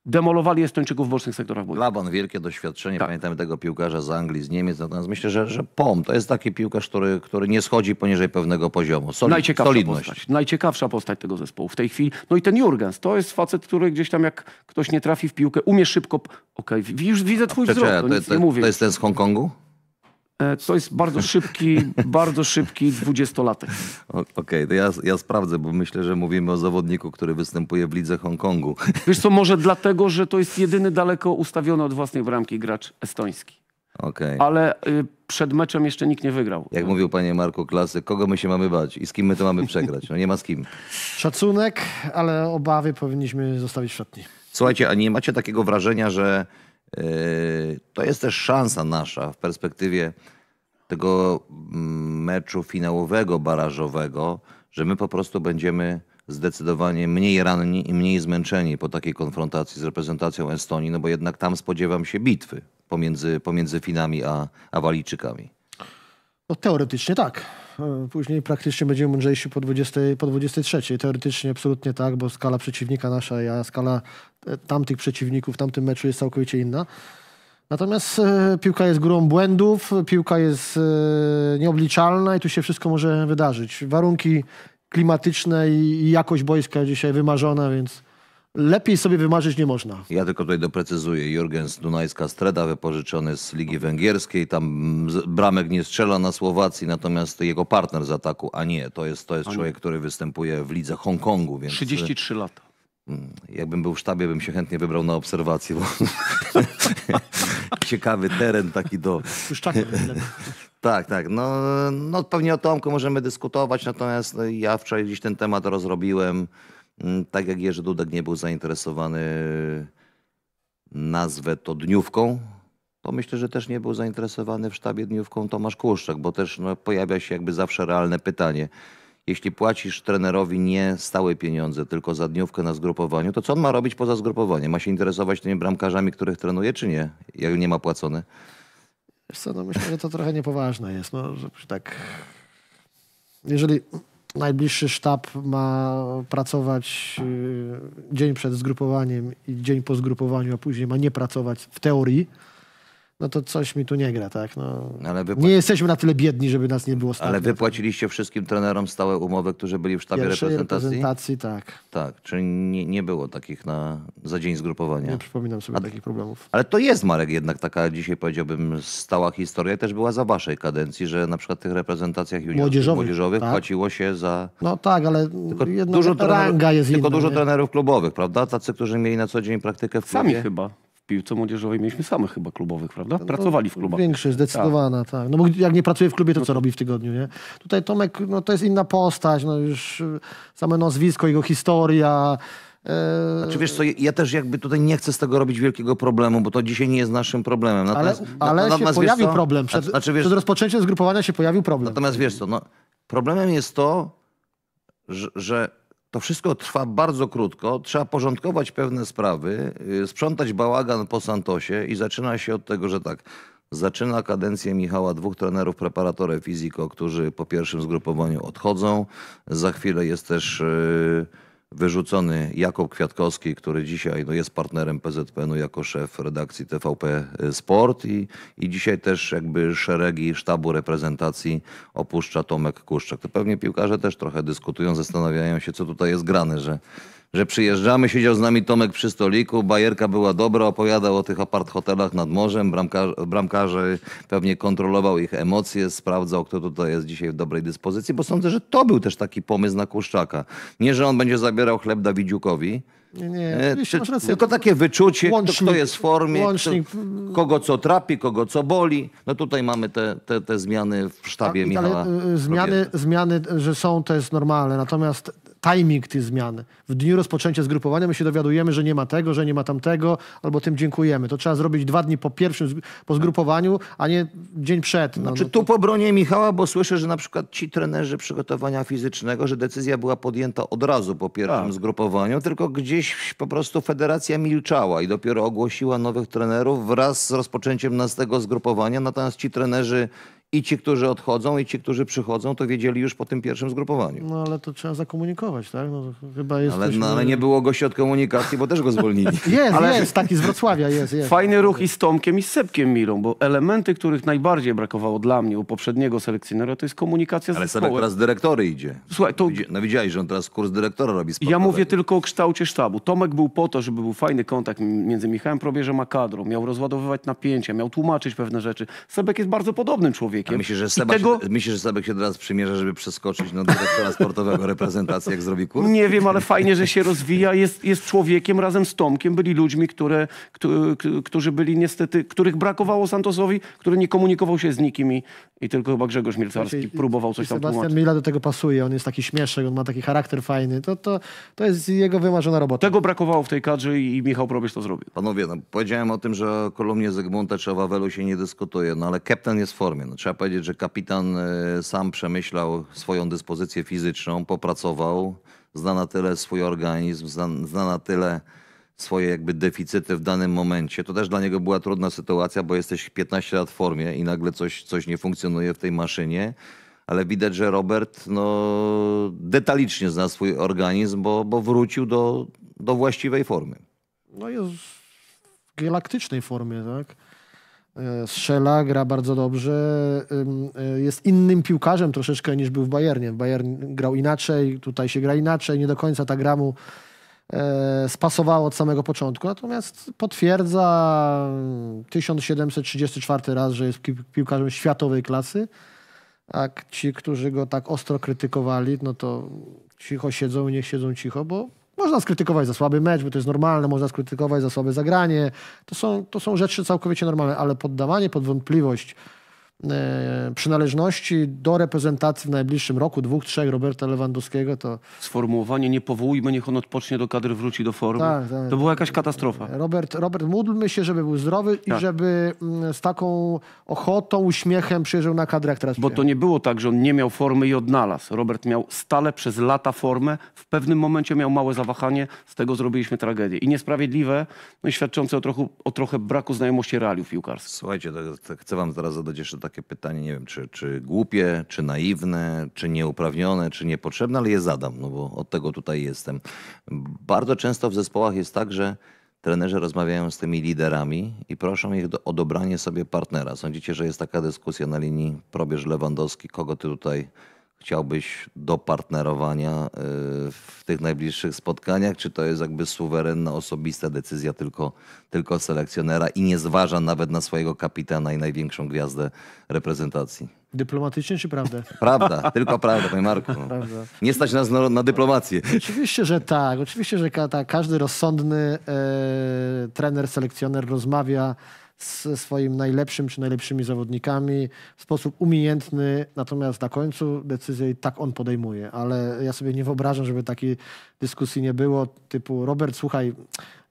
demolowali Estończyków w bocznych sektorach boju. Laban, wielkie doświadczenie. Tak. Pamiętamy tego piłkarza z Anglii, z Niemiec. Natomiast myślę, że, że POM to jest taki piłkarz, który, który nie schodzi poniżej pewnego poziomu. Soli Najciekawsza solidność. Postać. Najciekawsza postać tego zespołu w tej chwili. No i ten Jurgens, to jest facet, który gdzieś tam jak ktoś nie trafi w piłkę, umie szybko... Okej, okay, już widzę twój wzrok, to, to, to, nie mówię. To jest ten z Hongkongu? E, to jest bardzo szybki, bardzo szybki dwudziestolatek. Okej, okay, to ja, ja sprawdzę, bo myślę, że mówimy o zawodniku, który występuje w lidze Hongkongu. Wiesz co, może dlatego, że to jest jedyny daleko ustawiony od własnej bramki gracz estoński. Okay. Ale y, przed meczem jeszcze nikt nie wygrał. Jak mówił panie Marku Klasy, kogo my się mamy bać i z kim my to mamy przegrać? No nie ma z kim. Szacunek, ale obawy powinniśmy zostawić w szatni. Słuchajcie, a nie macie takiego wrażenia, że to jest też szansa nasza w perspektywie tego mm, meczu finałowego, barażowego, że my po prostu będziemy zdecydowanie mniej ranni i mniej zmęczeni po takiej konfrontacji z reprezentacją Estonii, no bo jednak tam spodziewam się bitwy pomiędzy, pomiędzy Finami a, a Walijczykami. No, teoretycznie tak. E, później praktycznie będziemy mądrzejsi po, 20, po 23. Teoretycznie absolutnie tak, bo skala przeciwnika nasza, a skala e, tamtych przeciwników w tamtym meczu jest całkowicie inna. Natomiast e, piłka jest grą błędów, piłka jest nieobliczalna i tu się wszystko może wydarzyć. Warunki klimatyczne i jakość boiska dzisiaj wymarzona, więc lepiej sobie wymarzyć nie można. Ja tylko tutaj doprecyzuję. Jurgens Dunajska Streda wypożyczony z Ligi Węgierskiej. Tam bramek nie strzela na Słowacji, natomiast jego partner z ataku, a nie, to jest, to jest człowiek, który występuje w lidze Hongkongu. Więc... 33 lata. Hmm, jakbym był w sztabie, bym się chętnie wybrał na obserwację. Bo... Ciekawy teren taki do... Tak, tak. No, no pewnie o Tomku możemy dyskutować, natomiast ja wczoraj gdzieś ten temat rozrobiłem. Mm, tak jak Jerzy Dudek nie był zainteresowany e, nazwę to dniówką, to myślę, że też nie był zainteresowany w sztabie dniówką Tomasz Kłuszczak, bo też no, pojawia się jakby zawsze realne pytanie. Jeśli płacisz trenerowi nie stałe pieniądze, tylko za dniówkę na zgrupowaniu, to co on ma robić poza zgrupowaniem? Ma się interesować tymi bramkarzami, których trenuje, czy nie, jak nie ma płacone? Wiesz co, no myślę, że to trochę niepoważne jest. No, że tak, jeżeli najbliższy sztab ma pracować y, dzień przed zgrupowaniem i dzień po zgrupowaniu, a później ma nie pracować w teorii no to coś mi tu nie gra, tak? No, no wypłac... Nie jesteśmy na tyle biedni, żeby nas nie było stać. Ale wypłaciliście wszystkim trenerom stałe umowy, którzy byli w sztabie Pierwszej reprezentacji? reprezentacji, tak. Tak, czyli nie, nie było takich na, za dzień zgrupowania. Nie przypominam sobie A, takich problemów. Ale to jest, Marek, jednak taka dzisiaj powiedziałbym stała historia. Też była za waszej kadencji, że na przykład w tych reprezentacjach młodzieżowych, młodzieżowych tak? płaciło się za... No tak, ale tylko dużo trenerów, jest Tylko inna, dużo nie? trenerów klubowych, prawda? Tacy, którzy mieli na co dzień praktykę w klubie. Sami chyba piłce młodzieżowej mieliśmy samych chyba klubowych, prawda? No Pracowali w klubach. Większość, tak. zdecydowana, tak. tak. No bo jak nie pracuje w klubie, to co robi w tygodniu, nie? Tutaj Tomek, no to jest inna postać, no już y, same nazwisko, jego historia, e, znaczy wiesz co, ja też jakby tutaj nie chcę z tego robić wielkiego problemu, bo to dzisiaj nie jest naszym problemem. Natomiast, ale ale natomiast, się pojawił co? problem. Znaczy- przed, znaczy, wiesz, przed rozpoczęciem zgrupowania się pojawił problem. Natomiast wiesz co, no, problemem jest to, że, że to wszystko trwa bardzo krótko. Trzeba porządkować pewne sprawy, y, sprzątać bałagan po Santosie i zaczyna się od tego, że tak. Zaczyna kadencję Michała dwóch trenerów preparatora fiziko, którzy po pierwszym zgrupowaniu odchodzą. Za chwilę jest też. Yy wyrzucony Jakub Kwiatkowski, który dzisiaj no, jest partnerem PZPN-u jako szef redakcji TVP y, Sport i, i dzisiaj też jakby szeregi sztabu reprezentacji opuszcza Tomek Kuszczak. To pewnie piłkarze też trochę dyskutują, zastanawiają się, co tutaj jest grane, że że przyjeżdżamy, siedział z nami Tomek przy stoliku, bajerka była dobra, opowiadał o tych apart hotelach nad morzem, bramkar pewnie kontrolował ich emocje, sprawdzał, kto tutaj jest dzisiaj w dobrej dyspozycji, bo sądzę, że to był też taki pomysł na Kuszczaka. Nie, że on będzie zabierał chleb Dawidziukowi, nie, nie. E, czy, tylko takie wyczucie, łącznik, kto jest w formie, Kto, kogo co trapi, kogo co boli. No tutaj mamy te, te, te zmiany w sztabie tak, Michała. Ale, y, y, zmiany, zmiany, że są, to jest normalne. Natomiast timing tych zmian. W dniu rozpoczęcia zgrupowania my się dowiadujemy, że nie ma tego, że nie ma tamtego, albo tym dziękujemy. To trzeba zrobić dwa dni po pierwszym, po zgrupowaniu, a nie dzień przed. No, znaczy no, to... tu po bronie Michała, bo słyszę, że na przykład ci trenerzy przygotowania fizycznego, że decyzja była podjęta od razu po pierwszym tak. zgrupowaniu, tylko gdzieś po prostu federacja milczała i dopiero ogłosiła nowych trenerów wraz z rozpoczęciem następnego zgrupowania. Natomiast ci trenerzy i ci, którzy odchodzą, i ci, którzy przychodzą, to wiedzieli już po tym pierwszym zgrupowaniu. No ale to trzeba zakomunikować, tak? No, chyba jesteśmy... ale, no, ale nie było gości od komunikacji, bo też go zwolnili. jest, ale... jest, taki z Wrocławia jest, jest. Fajny ruch i z Tomkiem i z Sepkiem Milą, bo elementy, których najbardziej brakowało dla mnie u poprzedniego selekcjonera, to jest komunikacja z Ale Sebek teraz dyrektory idzie. Słuchaj, to... No widziałeś, że on teraz kurs dyrektora robi. Ja mówię tylko o kształcie sztabu. Tomek był po to, żeby był fajny kontakt między Michałem Probierzem a kadrą. Miał rozładowywać napięcia, miał tłumaczyć pewne rzeczy. Sebek jest bardzo podobnym człowiekiem człowiekiem. Myślę, że Sebek, tego... się, myślisz, że Sebek się teraz przymierza, żeby przeskoczyć na dyrektora sportowego reprezentacji, jak zrobi kurs? Nie wiem, ale fajnie, że się rozwija. Jest, jest człowiekiem razem z Tomkiem. Byli ludźmi, które, którzy byli niestety, których brakowało Santosowi, który nie komunikował się z nikim i tylko chyba Grzegorz Milcarski znaczy, próbował coś tam Sebastian tłumaczyć. Sebastian Mila do tego pasuje, on jest taki śmieszek, on ma taki charakter fajny. To, to, to jest jego wymarzona robota. Tego brakowało w tej kadrze i Michał Probierz to zrobił. Panowie, no, powiedziałem o tym, że o kolumnie Zygmunta czy o Wawelu się nie dyskutuje, no ale kapitan jest w formie. No, trzeba powiedzieć, że kapitan e, sam przemyślał swoją dyspozycję fizyczną, popracował, zna na tyle swój organizm, zna, zna na tyle swoje jakby deficyty w danym momencie. To też dla niego była trudna sytuacja, bo jesteś 15 lat w formie i nagle coś, coś nie funkcjonuje w tej maszynie. Ale widać, że Robert no, detalicznie zna swój organizm, bo, bo wrócił do, do właściwej formy. No jest w galaktycznej formie, tak? E, strzela, gra bardzo dobrze. E, jest innym piłkarzem troszeczkę niż był w Bayernie. Bayern grał inaczej, tutaj się gra inaczej. Nie do końca ta gra mu E, spasowało od samego początku, natomiast potwierdza 1734 raz, że jest piłkarzem światowej klasy. A ci, którzy go tak ostro krytykowali, no to cicho siedzą i niech siedzą cicho, bo można skrytykować za słaby mecz, bo to jest normalne, można skrytykować za słabe zagranie. To są, to są rzeczy całkowicie normalne, ale poddawanie pod wątpliwość E, przynależności do reprezentacji w najbliższym roku, dwóch, trzech Roberta Lewandowskiego, to... Sformułowanie nie powołujmy, niech on odpocznie do kadry, wróci do formy. Tak, tak. To była jakaś katastrofa. Robert, Robert, módlmy się, żeby był zdrowy tak. i żeby mm, z taką ochotą, uśmiechem przyjeżdżał na kadrę, jak teraz Bo przyjechał. to nie było tak, że on nie miał formy i odnalazł. Robert miał stale przez lata formę, w pewnym momencie miał małe zawahanie, z tego zrobiliśmy tragedię. I niesprawiedliwe, no i świadczące o, trochę o trochę braku znajomości realiów piłkarskich. Słuchajcie, to, tak, to tak chcę wam zaraz zadać jeszcze tak takie pytanie, nie wiem, czy, czy głupie, czy naiwne, czy nieuprawnione, czy niepotrzebne, ale je zadam, no bo od tego tutaj jestem. Bardzo często w zespołach jest tak, że trenerzy rozmawiają z tymi liderami i proszą ich do, o dobranie sobie partnera. Sądzicie, że jest taka dyskusja na linii probierz Lewandowski, kogo ty tutaj chciałbyś do partnerowania y, w tych najbliższych spotkaniach? Czy to jest jakby suwerenna, osobista decyzja tylko, tylko selekcjonera i nie zważa nawet na swojego kapitana i największą gwiazdę reprezentacji? Dyplomatycznie czy prawdę? Prawda, tylko prawda, panie Marku. Prawda. Nie stać nas na, na, dyplomację. Oczywiście, że tak. Oczywiście, że ka każdy rozsądny e, trener, selekcjoner rozmawia ze swoim najlepszym czy najlepszymi zawodnikami w sposób umiejętny, natomiast na końcu decyzję tak on podejmuje. Ale ja sobie nie wyobrażam, żeby takiej dyskusji nie było, typu Robert, słuchaj,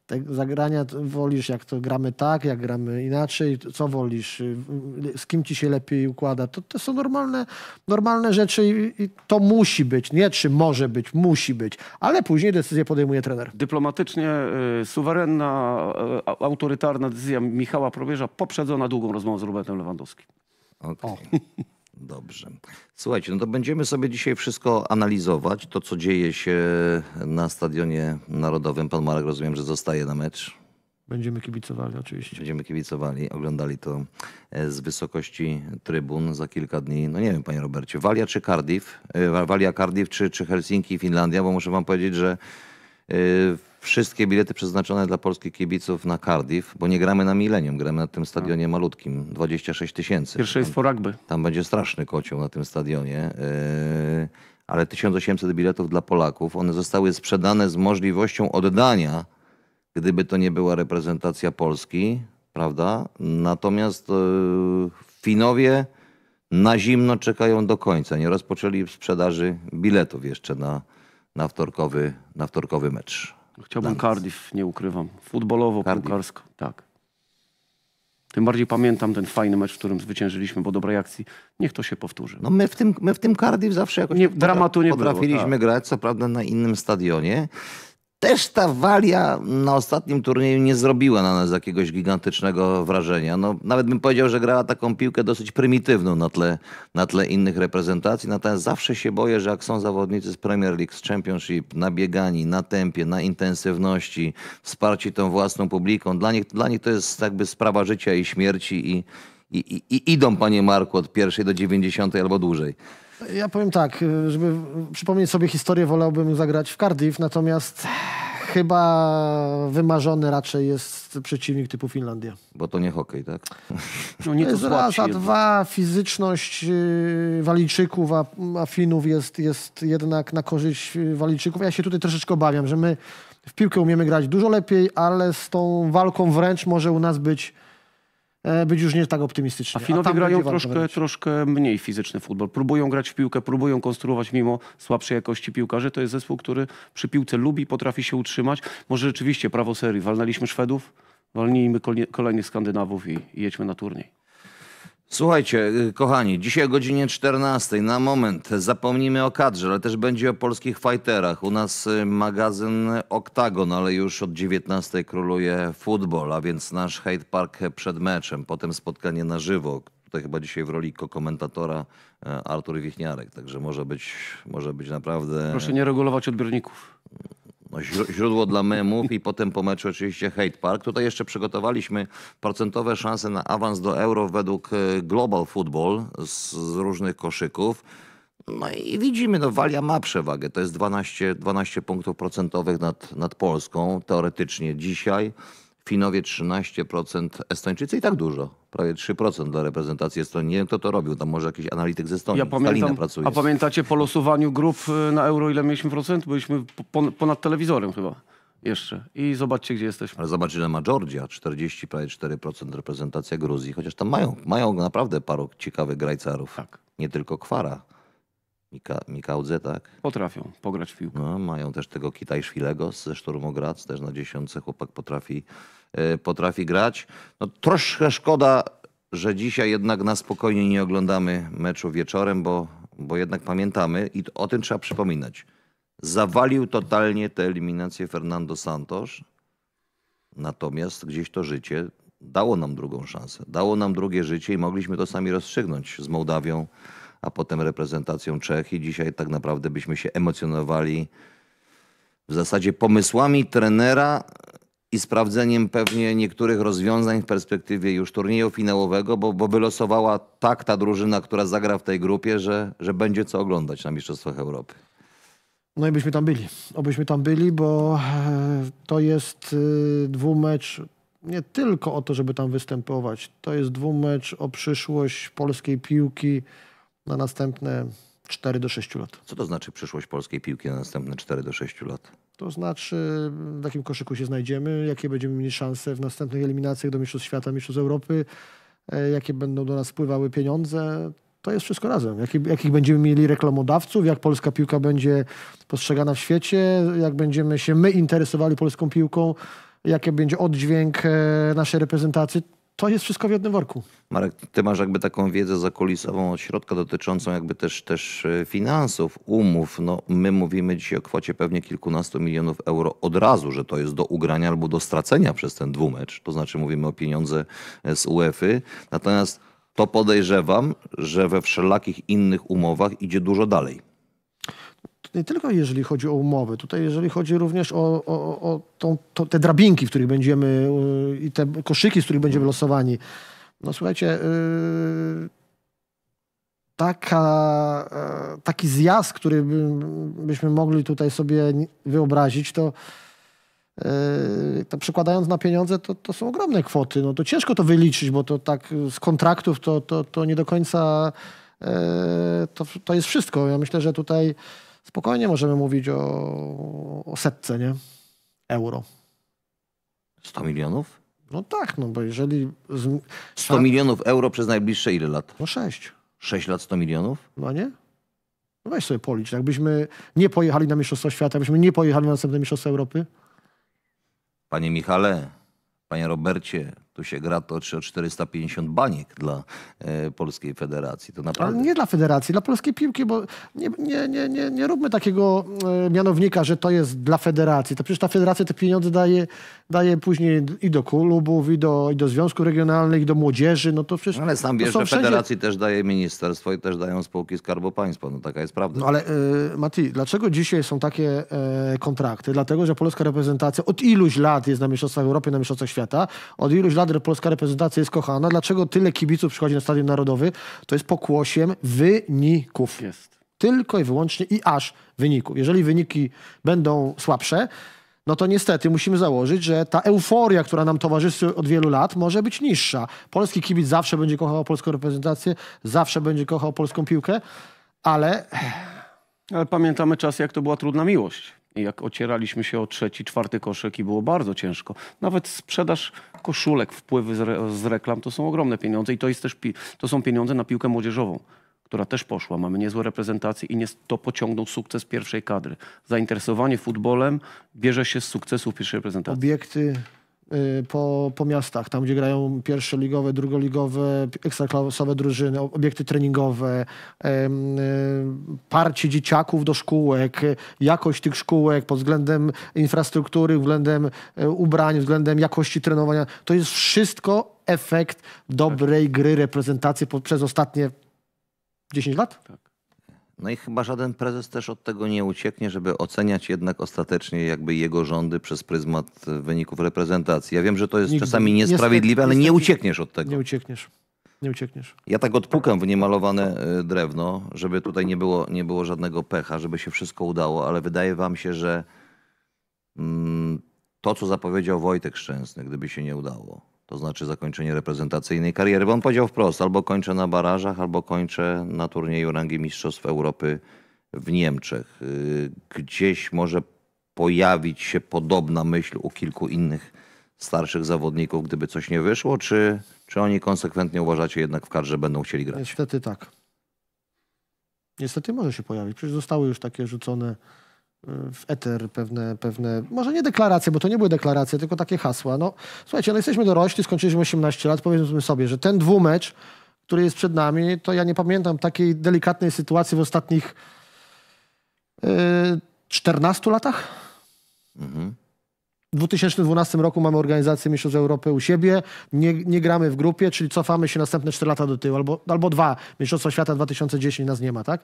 te zagrania wolisz, jak to gramy tak, jak gramy inaczej, co wolisz, z kim ci się lepiej układa. To, to są normalne, normalne rzeczy i, i to musi być. Nie czy może być, musi być. Ale później decyzję podejmuje trener. Dyplomatycznie y, suwerenna, y, autorytarna decyzja Michała Probierza poprzedzona długą rozmową z Robertem Lewandowskim. Okay. O. Dobrze. Słuchajcie, no to będziemy sobie dzisiaj wszystko analizować, to co dzieje się na Stadionie Narodowym. Pan Marek, rozumiem, że zostaje na mecz. Będziemy kibicowali oczywiście. Będziemy kibicowali, oglądali to e, z wysokości trybun za kilka dni. No nie wiem, panie Robercie, Walia czy Cardiff? E, Walia, Cardiff czy, czy Helsinki, Finlandia? Bo muszę wam powiedzieć, że e, wszystkie bilety przeznaczone dla polskich kibiców na Cardiff, bo nie gramy na Millennium, gramy na tym stadionie tak. malutkim, 26 tysięcy. Pierwszeństwo rugby. Tam będzie straszny kocioł na tym stadionie. E, ale 1800 biletów dla Polaków, one zostały sprzedane z możliwością oddania, gdyby to nie była reprezentacja Polski, prawda? Natomiast e, Finowie na zimno czekają do końca. Nie rozpoczęli sprzedaży biletów jeszcze na, na, wtorkowy, na wtorkowy mecz. Chciałbym Cardiff, nie ukrywam. Futbolowo, Cardiff. piłkarsko, tak. Tym bardziej pamiętam ten fajny mecz, w którym zwyciężyliśmy po dobrej akcji. Niech to się powtórzy. No my w tym, my w tym Cardiff zawsze jakoś nie, dramatu nie potrafiliśmy było, tak. grać, co prawda na innym stadionie też ta walia na ostatnim turnieju nie zrobiła na nas jakiegoś gigantycznego wrażenia. No, nawet bym powiedział, że grała taką piłkę dosyć prymitywną na tle, na tle innych reprezentacji. Natomiast zawsze się boję, że jak są zawodnicy z Premier League, z Championship, nabiegani, na tempie, na intensywności, wsparci tą własną publiką, dla nich, dla nich to jest jakby sprawa życia i śmierci i, i, i, i idą, panie Marku, od pierwszej do dziewięćdziesiątej albo dłużej. Ja powiem tak, y, żeby przypomnieć sobie historię, wolałbym zagrać w Cardiff, natomiast chyba wymarzony raczej jest przeciwnik typu Finlandia. Bo to nie hokej, tak? No nie to jest raz, a dwa fizyczność y, Walijczyków, a, a Finów jest, jest jednak na korzyść y, Walijczyków. Ja się tutaj troszeczkę obawiam, że my w piłkę umiemy grać dużo lepiej, ale z tą walką wręcz może u nas być E, być już nie tak optymistyczny. A Finowie A grają troszkę, troszkę mniej fizyczny futbol. Próbują grać w piłkę, próbują konstruować mimo słabszej jakości piłkarzy. To jest zespół, który przy piłce lubi, potrafi się utrzymać. Może rzeczywiście prawo serii. Walnęliśmy Szwedów, walnijmy kolejnych Skandynawów i, i jedźmy na turniej. Słuchajcie, y, kochani, dzisiaj o godzinie 14 na moment zapomnimy o kadrze, ale też będzie o polskich fighterach. U nas y, magazyn Octagon, ale już od 19 króluje futbol, a więc nasz hate park przed meczem, potem spotkanie na żywo. Tutaj chyba dzisiaj w roli komentatora y, Artur Wichniarek, także może być, może być naprawdę... Proszę nie regulować odbiorników no, źródło dla memów i potem po meczu oczywiście Hate Park. Tutaj jeszcze przygotowaliśmy procentowe szanse na awans do Euro według e, Global Football z, z różnych koszyków. No i widzimy, no Walia ma przewagę. To jest 12, 12 punktów procentowych nad, nad Polską teoretycznie dzisiaj. Finowie 13%, Estończycy i tak dużo. Prawie 3% dla reprezentacji Estonii. Nie wiem, kto to robił. Tam może jakiś analityk ze Estonii. Ja pamiętam, pracuje. A pamiętacie po losowaniu grup y, na euro, ile mieliśmy procent? Byliśmy ponad telewizorem chyba jeszcze. I zobaczcie, gdzie jesteśmy. Ale zobacz, ma Georgia. 40, prawie 4% reprezentacja Gruzji. Chociaż tam mają, mają naprawdę paru ciekawych grajcarów. Tak. Nie tylko Kwara. Mika, Mikaudze, tak? Potrafią pograć w piłkę. No, mają też tego Kitaj Szwilego ze Szturmogradz, też na dziesiątce chłopak potrafi Y, potrafi grać. No, troszkę szkoda, że dzisiaj jednak na spokojnie nie oglądamy meczu wieczorem, bo, bo jednak pamiętamy i o tym trzeba przypominać. Zawalił totalnie tę eliminację Fernando Santos, natomiast gdzieś to życie dało nam drugą szansę. Dało nam drugie życie i mogliśmy to sami rozstrzygnąć z Mołdawią, a potem reprezentacją Czech. I dzisiaj tak naprawdę byśmy się emocjonowali w zasadzie pomysłami trenera, i sprawdzeniem pewnie niektórych rozwiązań w perspektywie już turnieju finałowego, bo, bo wylosowała tak ta drużyna, która zagra w tej grupie, że, że będzie co oglądać na Mistrzostwach Europy. No i byśmy tam byli. Obyśmy tam byli, bo e, to jest e, dwumecz nie tylko o to, żeby tam występować. To jest dwumecz o przyszłość polskiej piłki na następne 4 do 6 lat. Co to znaczy przyszłość polskiej piłki na następne 4 do 6 lat? To znaczy, w jakim koszyku się znajdziemy, jakie będziemy mieli szanse w następnych eliminacjach do Mistrzostw Świata, Mistrzostw Europy, e, jakie będą do nas wpływały pieniądze. To jest wszystko razem. jakich będziemy mieli reklamodawców, jak polska piłka będzie postrzegana w świecie, jak będziemy się my interesowali polską piłką, jaki będzie oddźwięk e, naszej reprezentacji to jest wszystko w jednym worku. Marek, ty masz jakby taką wiedzę zakulisową od środka dotyczącą jakby też, też e, finansów, umów. No, my mówimy dzisiaj o kwocie pewnie kilkunastu milionów euro od razu, że to jest do ugrania albo do stracenia przez ten dwumecz. To znaczy mówimy o pieniądze e, z UEFA. Natomiast to podejrzewam, że we wszelakich innych umowach idzie dużo dalej nie tylko jeżeli chodzi o umowy, tutaj jeżeli chodzi również o, o, o tą, to, te drabinki, w których będziemy y, i te koszyki, z których będziemy losowani. No słuchajcie, y, taka, e, taki zjazd, który byśmy mogli tutaj sobie wyobrazić, to e, to na pieniądze, to, to są ogromne kwoty. No to ciężko to wyliczyć, bo to tak z kontraktów to, to, to nie do końca e, to, to jest wszystko. Ja myślę, że tutaj spokojnie możemy mówić o, o setce, nie? Euro. 100 milionów? No tak, no bo jeżeli... Z... 100 tak. milionów euro przez najbliższe ile lat? No 6. 6 lat 100 milionów? No nie? No weź sobie policz. Jakbyśmy nie pojechali na Mistrzostwa Świata, jakbyśmy nie pojechali na następne Mistrzostwa Europy? Panie Michale, panie Robercie, tu się gra to 450 baniek dla e, Polskiej Federacji. To naprawdę... Ale nie dla Federacji, dla polskiej piłki, bo nie, nie, nie, nie, nie róbmy takiego e, mianownika, że to jest dla Federacji. To przecież ta Federacja te pieniądze daje, daje później i do klubów, i do, i do związków regionalnych, i do młodzieży. No to przecież, ale sam wiesz, że Federacji też daje ministerstwo i też dają spółki Skarbu Państwa. No taka jest prawda. No ale e, Mati, dlaczego dzisiaj są takie kontrakty? Dlatego, że polska reprezentacja od iluś lat jest na Mistrzostwach Europy, na Mistrzostwach Świata, od iluś lat kadr, polska reprezentacja jest kochana. Dlaczego tyle kibiców przychodzi na Stadion Narodowy? To jest pokłosiem wyników. Jest. Tylko i wyłącznie i aż wyników. Jeżeli wyniki będą słabsze, no to niestety musimy założyć, że ta euforia, która nam towarzyszy od wielu lat, może być niższa. Polski kibic zawsze będzie kochał polską reprezentację, zawsze będzie kochał polską piłkę, ale... Ale pamiętamy czas, jak to była trudna miłość. Jak ocieraliśmy się o trzeci, czwarty koszyk i było bardzo ciężko. Nawet sprzedaż koszulek, wpływy z, re, z reklam to są ogromne pieniądze i to, jest też, to są pieniądze na piłkę młodzieżową która też poszła. Mamy niezłe reprezentacje i nie, to pociągnął sukces pierwszej kadry. Zainteresowanie futbolem bierze się z sukcesów pierwszej reprezentacji. Obiekty Y, po, po miastach, tam gdzie grają pierwsze ligowe, drugoligowe, ekstraklasowe drużyny, obiekty treningowe, y, parcie dzieciaków do szkółek, jakość tych szkółek pod względem infrastruktury, względem y, ubrań, względem jakości trenowania. To jest wszystko efekt dobrej tak. gry reprezentacji przez ostatnie 10 lat? Tak. No i chyba żaden prezes też od tego nie ucieknie, żeby oceniać jednak ostatecznie jakby jego rządy przez pryzmat e, wyników reprezentacji. Ja wiem, że to jest Nigdy. czasami niesprawiedliwe, ale nie uciekniesz od tego. Nie uciekniesz. Nie uciekniesz. Ja tak odpukam w niemalowane e, drewno, żeby tutaj nie było, nie było żadnego pecha, żeby się wszystko udało, ale wydaje wam się, że mm, to, co zapowiedział Wojtek Szczęsny, gdyby się nie udało, to znaczy zakończenie reprezentacyjnej kariery. Bo on powiedział wprost, albo kończę na barażach, albo kończę na turnieju rangi Mistrzostw Europy w Niemczech. Y, gdzieś może pojawić się podobna myśl u kilku innych starszych zawodników, gdyby coś nie wyszło, czy, czy oni konsekwentnie uważacie jednak w karze będą chcieli grać? Niestety tak. Niestety może się pojawić. Przecież zostały już takie rzucone Y, w eter pewne, pewne, może nie deklaracje, bo to nie były deklaracje, tylko takie hasła. No, słuchajcie, no jesteśmy dorośli, skończyliśmy 18 lat, powiedzmy sobie, że ten dwumecz, który jest przed nami, to ja nie pamiętam takiej delikatnej sytuacji w ostatnich yy, 14 latach. Mhm. W 2012 roku mamy organizację Mistrzostw Europy u siebie, nie, nie, gramy w grupie, czyli cofamy się następne 4 lata do tyłu, albo, albo dwa. Mistrzostwo Świata 2010 nas nie ma, tak?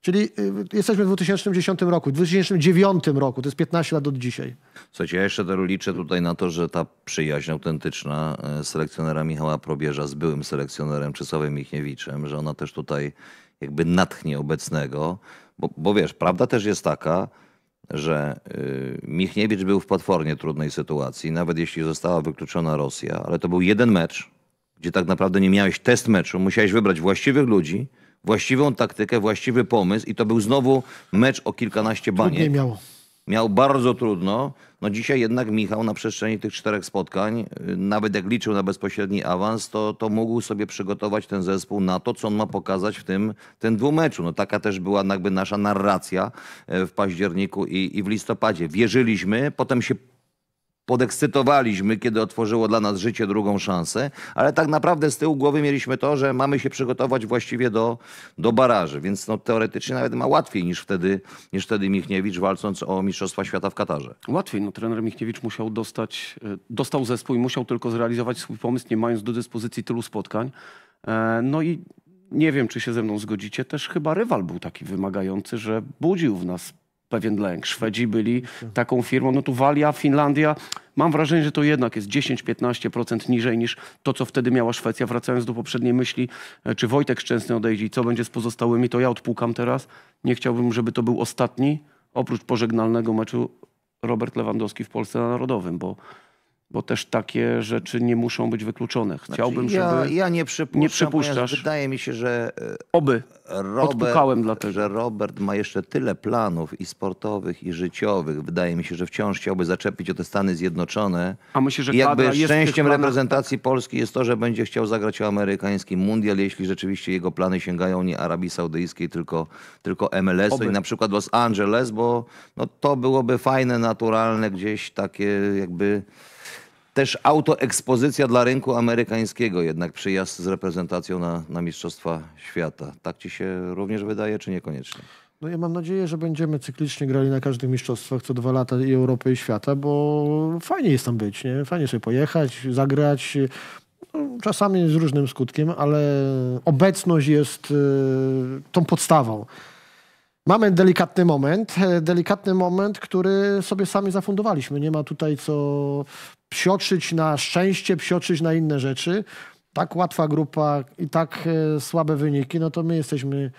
Czyli y, jesteśmy w 2010 roku, w 2009 roku, to jest 15 lat od dzisiaj. Słuchajcie, ja jeszcze tak liczę tutaj na to, że ta przyjaźń autentyczna y, selekcjonera Michała Probierza z byłym selekcjonerem Czesławem Michniewiczem, że ona też tutaj jakby natchnie obecnego, bo, bo wiesz, prawda też jest taka, że y, Michniewicz był w potwornie trudnej sytuacji, nawet jeśli została wykluczona Rosja, ale to był jeden mecz, gdzie tak naprawdę nie miałeś test meczu, musiałeś wybrać właściwych ludzi, właściwą taktykę, właściwy pomysł i to był znowu mecz o kilkanaście baniek. Trudniej miało. Miał bardzo trudno. No dzisiaj jednak Michał na przestrzeni tych czterech spotkań, y, nawet jak liczył na bezpośredni awans, to, to mógł sobie przygotować ten zespół na to, co on ma pokazać w tym, tym dwumeczu. No taka też była jakby nasza narracja e, w październiku i, i w listopadzie. Wierzyliśmy, potem się podekscytowaliśmy, kiedy otworzyło dla nas życie drugą szansę, ale tak naprawdę z tyłu głowy mieliśmy to, że mamy się przygotować właściwie do, do baraży, więc no, teoretycznie nawet ma łatwiej niż wtedy, niż wtedy Michniewicz walcząc o Mistrzostwa Świata w Katarze. Łatwiej, no trener Michniewicz musiał dostać, e, dostał zespół i musiał tylko zrealizować swój pomysł, nie mając do dyspozycji tylu spotkań. E, no i nie wiem, czy się ze mną zgodzicie, też chyba rywal był taki wymagający, że budził w nas pewien lęk. Szwedzi byli mhm. taką firmą, no tu Walia, Finlandia. Mam wrażenie, że to jednak jest 10-15% niżej niż to, co wtedy miała Szwecja. Wracając do poprzedniej myśli, e, czy Wojtek Szczęsny odejdzie i co będzie z pozostałymi, to ja odpukam teraz. Nie chciałbym, żeby to był ostatni, oprócz pożegnalnego meczu, Robert Lewandowski w Polsce na Narodowym, bo bo też takie rzeczy nie muszą być wykluczone. Znaczy, Chciałbym, znaczy, ja, żeby... Ja nie przypuszczam, nie przypuszczasz. wydaje mi się, że... E, Oby. Robert, Odpukałem dlatego. Że Robert ma jeszcze tyle planów i sportowych, i życiowych. Wydaje mi się, że wciąż chciałby zaczepić o te Stany Zjednoczone. A myślę, że I jakby szczęściem reprezentacji Polski jest to, że będzie chciał zagrać o amerykański mundial, jeśli rzeczywiście jego plany sięgają nie Arabii Saudyjskiej, tylko, tylko MLS-u i na przykład Los Angeles, bo no, to byłoby fajne, naturalne gdzieś takie jakby też autoekspozycja dla rynku amerykańskiego, jednak przyjazd z reprezentacją na, na Mistrzostwa Świata. Tak ci się również wydaje, czy niekoniecznie? No ja mam nadzieję, że będziemy cyklicznie grali na każdych mistrzostwach co dwa lata i Europy i świata, bo fajnie jest tam być, nie? Fajnie sobie pojechać, zagrać, no, czasami z różnym skutkiem, ale obecność jest y, tą podstawą. Mamy delikatny moment, e, delikatny moment, który sobie sami zafundowaliśmy. Nie ma tutaj co psioczyć na szczęście, psioczyć na inne rzeczy. Tak łatwa grupa i tak e, słabe wyniki, no to my jesteśmy,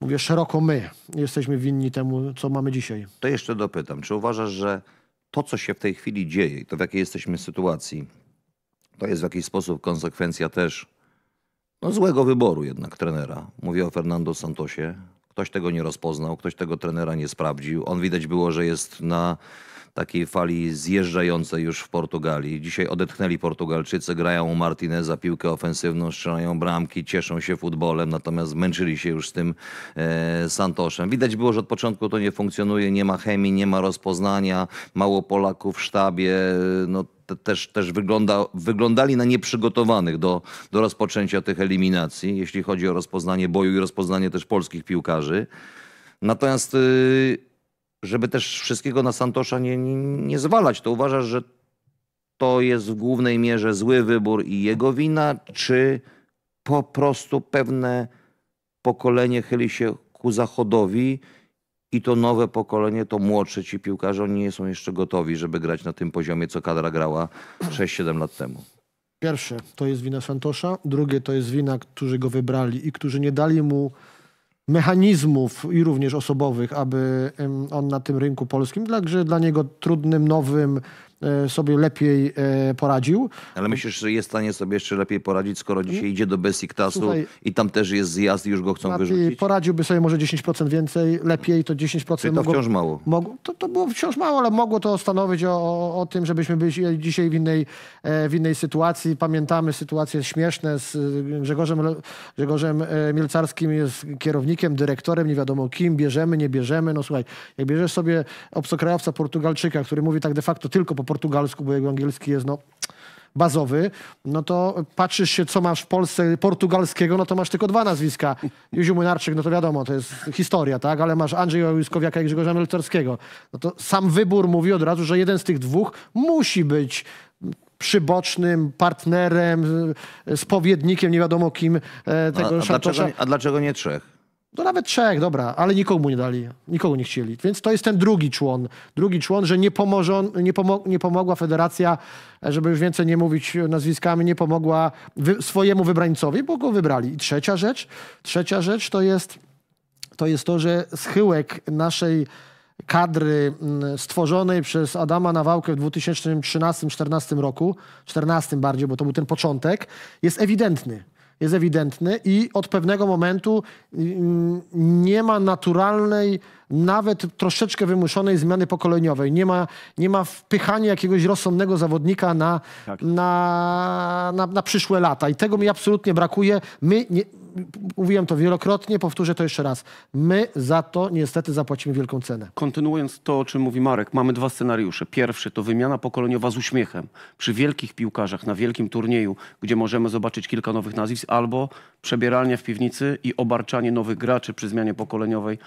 mówię szeroko my, jesteśmy winni temu, co mamy dzisiaj. To jeszcze dopytam, czy uważasz, że to, co się w tej chwili dzieje i to, w jakiej jesteśmy sytuacji, to jest w jakiś sposób konsekwencja też no, złego wyboru jednak trenera. Mówię o Fernando Santosie. Ktoś tego nie rozpoznał, ktoś tego trenera nie sprawdził. On widać było, że jest na takiej fali zjeżdżającej już w Portugalii. Dzisiaj odetchnęli Portugalczycy, grają u Martineza piłkę ofensywną, strzelają bramki, cieszą się futbolem, natomiast męczyli się już z tym e, Santoszem. Widać było, że od początku to nie funkcjonuje, nie ma chemii, nie ma rozpoznania, mało Polaków w sztabie, e, no też, też wygląda, wyglądali na nieprzygotowanych do, do rozpoczęcia tych eliminacji, jeśli chodzi o rozpoznanie boju i rozpoznanie też polskich piłkarzy. Natomiast yy, żeby też wszystkiego na Santosza nie, nie, nie zwalać, to uważasz, że to jest w głównej mierze zły wybór i jego wina, czy po prostu pewne pokolenie chyli się ku zachodowi i to nowe pokolenie, to młodsze ci piłkarze, oni nie są jeszcze gotowi, żeby grać na tym poziomie, co kadra grała 6-7 lat temu. Pierwsze, to jest wina Santosza. Drugie, to jest wina, którzy go wybrali i którzy nie dali mu mechanizmów i również osobowych, aby on na tym rynku polskim, także dla niego trudnym, nowym, E, sobie lepiej e, poradził. Ale myślisz, że jest w stanie sobie jeszcze lepiej poradzić, skoro dzisiaj mm. idzie do Besiktasu Słuchaj, i tam też jest zjazd i już go chcą Mati wyrzucić? Poradziłby sobie może 10% więcej, lepiej to 10%. Czyli to mogło, wciąż mało. Mogło, to, to było wciąż mało, ale mogło to stanowić o, o, tym, żebyśmy byli dzisiaj w innej, e, w innej sytuacji. Pamiętamy sytuacje śmieszne z Grzegorzem, Grzegorzem Mielcarskim, jest kierownikiem, dyrektorem, nie wiadomo kim, bierzemy, nie bierzemy. No słuchaj, jak bierzesz sobie obcokrajowca Portugalczyka, który mówi tak de facto tylko po portugalsku, bo jego angielski jest no, bazowy, no to patrzysz się, co masz w Polsce portugalskiego, no to masz tylko dwa nazwiska. Józiu Młynarczyk, no to wiadomo, to jest historia, tak? Ale masz Andrzeja Łyskowiaka i Grzegorza Melczarskiego. No to sam wybór mówi od razu, że jeden z tych dwóch musi być przybocznym, partnerem, spowiednikiem, nie wiadomo kim e, tego a, a, dlaczego, a dlaczego nie trzech? no nawet trzech, dobra, ale nikomu nie dali, nikogo nie chcieli. Więc to jest ten drugi człon, drugi człon, że nie, nie, pomo nie pomogła federacja, żeby już więcej nie mówić nazwiskami, nie pomogła wy swojemu wybrańcowi, bo go wybrali. I trzecia rzecz, trzecia rzecz to jest to, jest to że schyłek naszej kadry mm, stworzonej przez Adama Nawałkę w 2013-14 roku, 14 bardziej, bo to był ten początek, jest ewidentny jest ewidentny i od pewnego momentu mm, nie ma naturalnej, nawet troszeczkę wymuszonej zmiany pokoleniowej. Nie ma, nie ma wpychania jakiegoś rozsądnego zawodnika na, tak. na, na, na, przyszłe lata. I tego mi absolutnie brakuje. My nie, mówiłem to wielokrotnie, powtórzę to jeszcze raz. My za to niestety zapłacimy wielką cenę. Kontynuując to, o czym mówi Marek, mamy dwa scenariusze. Pierwszy to wymiana pokoleniowa z uśmiechem przy wielkich piłkarzach na wielkim turnieju, gdzie możemy zobaczyć kilka nowych nazwisk, albo przebieralnia w piwnicy i obarczanie nowych graczy przy zmianie pokoleniowej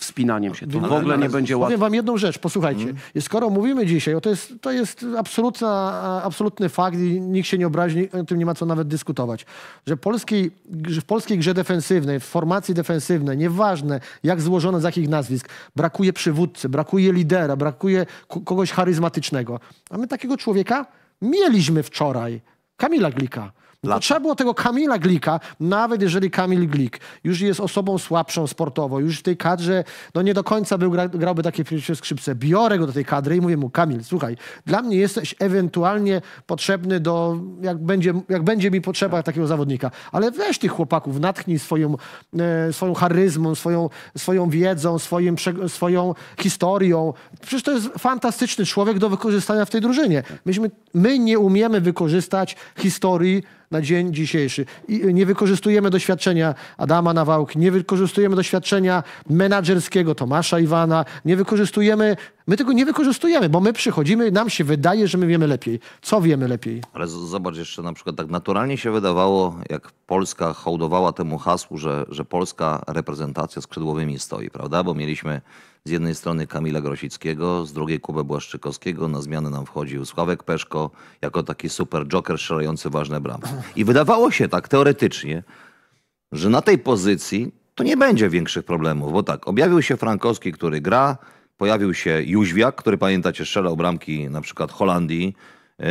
wspinaniem się. To no, w ogóle nie będzie łatwo. Powiem wam jedną rzecz, posłuchajcie. Mhm. Skoro mówimy dzisiaj, to jest, to jest absolutna, absolutny fakt i nikt się nie obrazi, o tym nie ma co nawet dyskutować, że polski, w polskiej grze defensywnej, w formacji defensywnej, nieważne jak złożone, z jakich nazwisk, brakuje przywódcy, brakuje lidera, brakuje kogoś charyzmatycznego. A my takiego człowieka mieliśmy wczoraj. Kamila Glika. No trzeba było tego Kamila Glika, nawet jeżeli Kamil Glik już jest osobą słabszą sportowo, już w tej kadrze no nie do końca był, gra, grałby takie skrzypce. Biorę go do tej kadry i mówię mu, Kamil, słuchaj, dla mnie jesteś ewentualnie potrzebny do, jak będzie, jak będzie mi potrzeba takiego zawodnika, ale weź tych chłopaków, natchnij swoją, e, swoją charyzmą, swoją, swoją wiedzą, swoim, swoją historią. Przecież to jest fantastyczny człowiek do wykorzystania w tej drużynie. Myśmy, my nie umiemy wykorzystać historii na dzień dzisiejszy. I y, nie wykorzystujemy doświadczenia Adama Nawałki, nie wykorzystujemy doświadczenia menadżerskiego Tomasza Iwana, nie wykorzystujemy, my tego nie wykorzystujemy, bo my przychodzimy, nam się wydaje, że my wiemy lepiej. Co wiemy lepiej? Ale zobacz jeszcze na przykład, tak naturalnie się wydawało, jak Polska hołdowała temu hasłu, że, że polska reprezentacja skrzydłowymi stoi, prawda? Bo mieliśmy z jednej strony Kamila Grosickiego, z drugiej Kubę Błaszczykowskiego. Na zmianę nam wchodził Sławek Peszko jako taki super joker strzelający ważne bramy. I wydawało się tak teoretycznie, że na tej pozycji to nie będzie większych problemów, bo tak, objawił się Frankowski, który gra, pojawił się Jóźwiak, który pamiętacie strzelał bramki na przykład Holandii, e,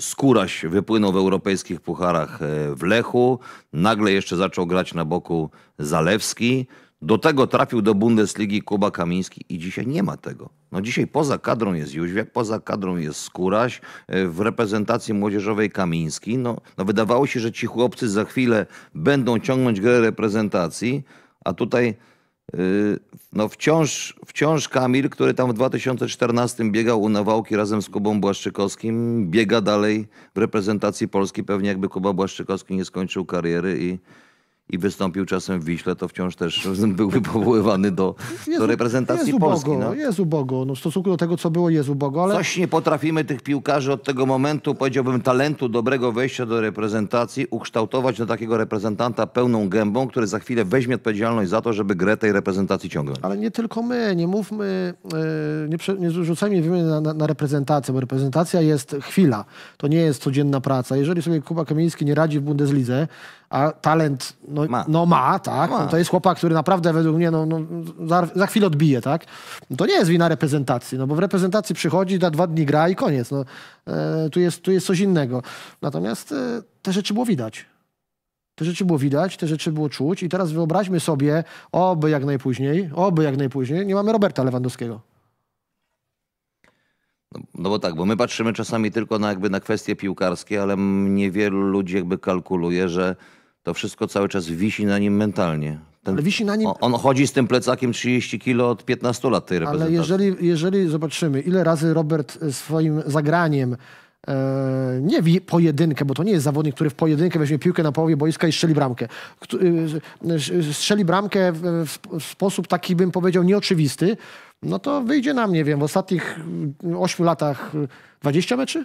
Skóraś wypłynął w europejskich pucharach e, w Lechu. Nagle jeszcze zaczął grać na boku Zalewski. Do tego trafił do Bundesligi Kuba Kamiński i dzisiaj nie ma tego. No dzisiaj poza kadrą jest Jóźwiak, poza kadrą jest Skóraś, e, w reprezentacji młodzieżowej Kamiński. No, no wydawało się, że ci chłopcy za chwilę będą ciągnąć grę reprezentacji, a tutaj e, no wciąż, wciąż Kamil, który tam w 2014 biegał u Nawałki razem z Kubą Błaszczykowskim, biega dalej w reprezentacji Polski, pewnie jakby Kuba Błaszczykowski nie skończył kariery i i wystąpił czasem w Wiśle, to wciąż też byłby powoływany do, do reprezentacji jest Polski. Ubogo, no. Jest ubogo. No, w stosunku do tego, co było, jest ubogo. Ale... Coś nie potrafimy tych piłkarzy od tego momentu, powiedziałbym, talentu, dobrego wejścia do reprezentacji, ukształtować na takiego reprezentanta pełną gębą, który za chwilę weźmie odpowiedzialność za to, żeby grę tej reprezentacji ciągnąć. Ale nie tylko my. Nie mówmy, e, nie, zrzucajmy nie winy na, na, na, reprezentację, bo reprezentacja jest chwila. To nie jest codzienna praca. Jeżeli sobie Kuba Kamiński nie radzi w Bundeslidze, a talent no ma, no ma tak? Ma. No to jest chłopak, który naprawdę według mnie no, no za, za, chwilę odbije, tak? No to nie jest wina reprezentacji, no bo w reprezentacji przychodzi, da dwa dni gra i koniec. No, e, tu, jest, tu jest coś innego. Natomiast e, te rzeczy było widać. Te rzeczy było widać, te rzeczy było czuć i teraz wyobraźmy sobie, oby jak najpóźniej, oby jak najpóźniej, nie mamy Roberta Lewandowskiego. No, no, bo tak, bo my patrzymy czasami tylko na jakby na kwestie piłkarskie, ale niewielu ludzi jakby kalkuluje, że to wszystko cały czas wisi na nim mentalnie. Ten, wisi na nim... On, chodzi z tym plecakiem 30 kilo od 15 lat tej Ale jeżeli, jeżeli zobaczymy, ile razy Robert e, swoim zagraniem e, nie w pojedynkę, bo to nie jest zawodnik, który w pojedynkę weźmie piłkę na połowie boiska i strzeli bramkę. E, strzeli bramkę w sposób taki, bym powiedział, nieoczywisty, no to wyjdzie nam, nie wiem, w ostatnich 8 latach 20 meczy?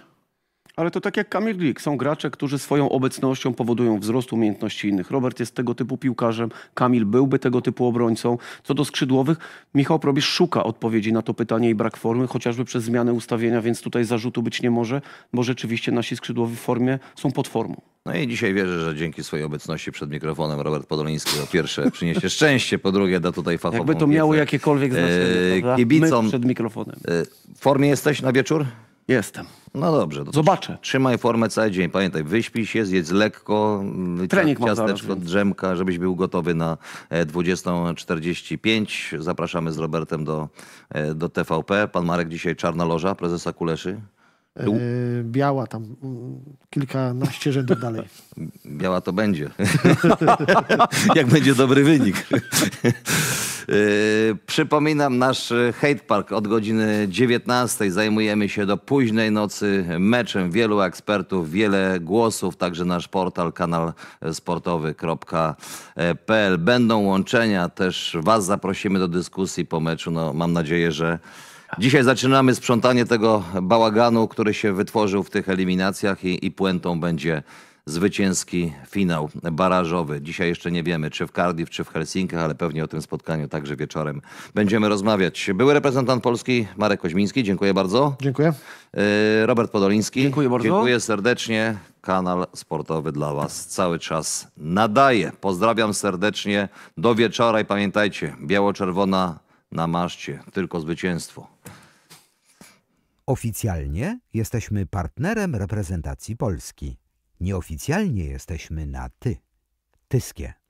Ale to tak jak Kamil Glik, są gracze, którzy swoją obecnością powodują wzrost umiejętności innych. Robert jest tego typu piłkarzem, Kamil byłby tego typu obrońcą. Co do skrzydłowych, Michał Probisz szuka odpowiedzi na to pytanie i brak formy, chociażby przez zmianę ustawienia, więc tutaj zarzutu być nie może, bo rzeczywiście nasi skrzydłowi w formie są pod formą. No i dzisiaj wierzę, że dzięki swojej obecności przed mikrofonem Robert Podoliński po pierwsze przyniesie szczęście, po drugie da tutaj fachową Jakby to miało wiedzę. jakiekolwiek znaczenie, e, kibicom, przed mikrofonem. E, w formie jesteś na wieczór? Jestem. No dobrze. To Zobaczę. Trzymaj formę cały dzień. Pamiętaj, Wyśpisz się, zjedz lekko, y, Trening ciasteczko, drzemka, żebyś był gotowy na 20.45. E, Zapraszamy z Robertem do, e, do TVP. Pan Marek dzisiaj Czarna Loża, prezesa Kuleszy. E, biała tam mm, kilkanaście rzędów dalej. Biała to będzie. Jak będzie dobry wynik. E, przypominam nasz Hate Park od godziny 19. Zajmujemy się do późnej nocy meczem. Wielu ekspertów, wiele głosów, także nasz portal kanal sportowy.pl. Będą łączenia, też Was zaprosimy do dyskusji po meczu. No, mam nadzieję, że Dzisiaj zaczynamy sprzątanie tego bałaganu, który się wytworzył w tych eliminacjach i, i puentą będzie zwycięski finał barażowy. Dzisiaj jeszcze nie wiemy, czy w Cardiff, czy w Helsinkach, ale pewnie o tym spotkaniu także wieczorem będziemy rozmawiać. Były reprezentant Polski Marek Koźmiński, dziękuję bardzo. Dziękuję. Y, Robert Podoliński. Dziękuję bardzo. Dziękuję serdecznie. Kanal sportowy dla Was cały czas nadaje. Pozdrawiam serdecznie. Do wieczora i pamiętajcie, biało-czerwona na maszcie, tylko zwycięstwo. Oficjalnie jesteśmy partnerem reprezentacji Polski. Nieoficjalnie jesteśmy na ty. Tyskie.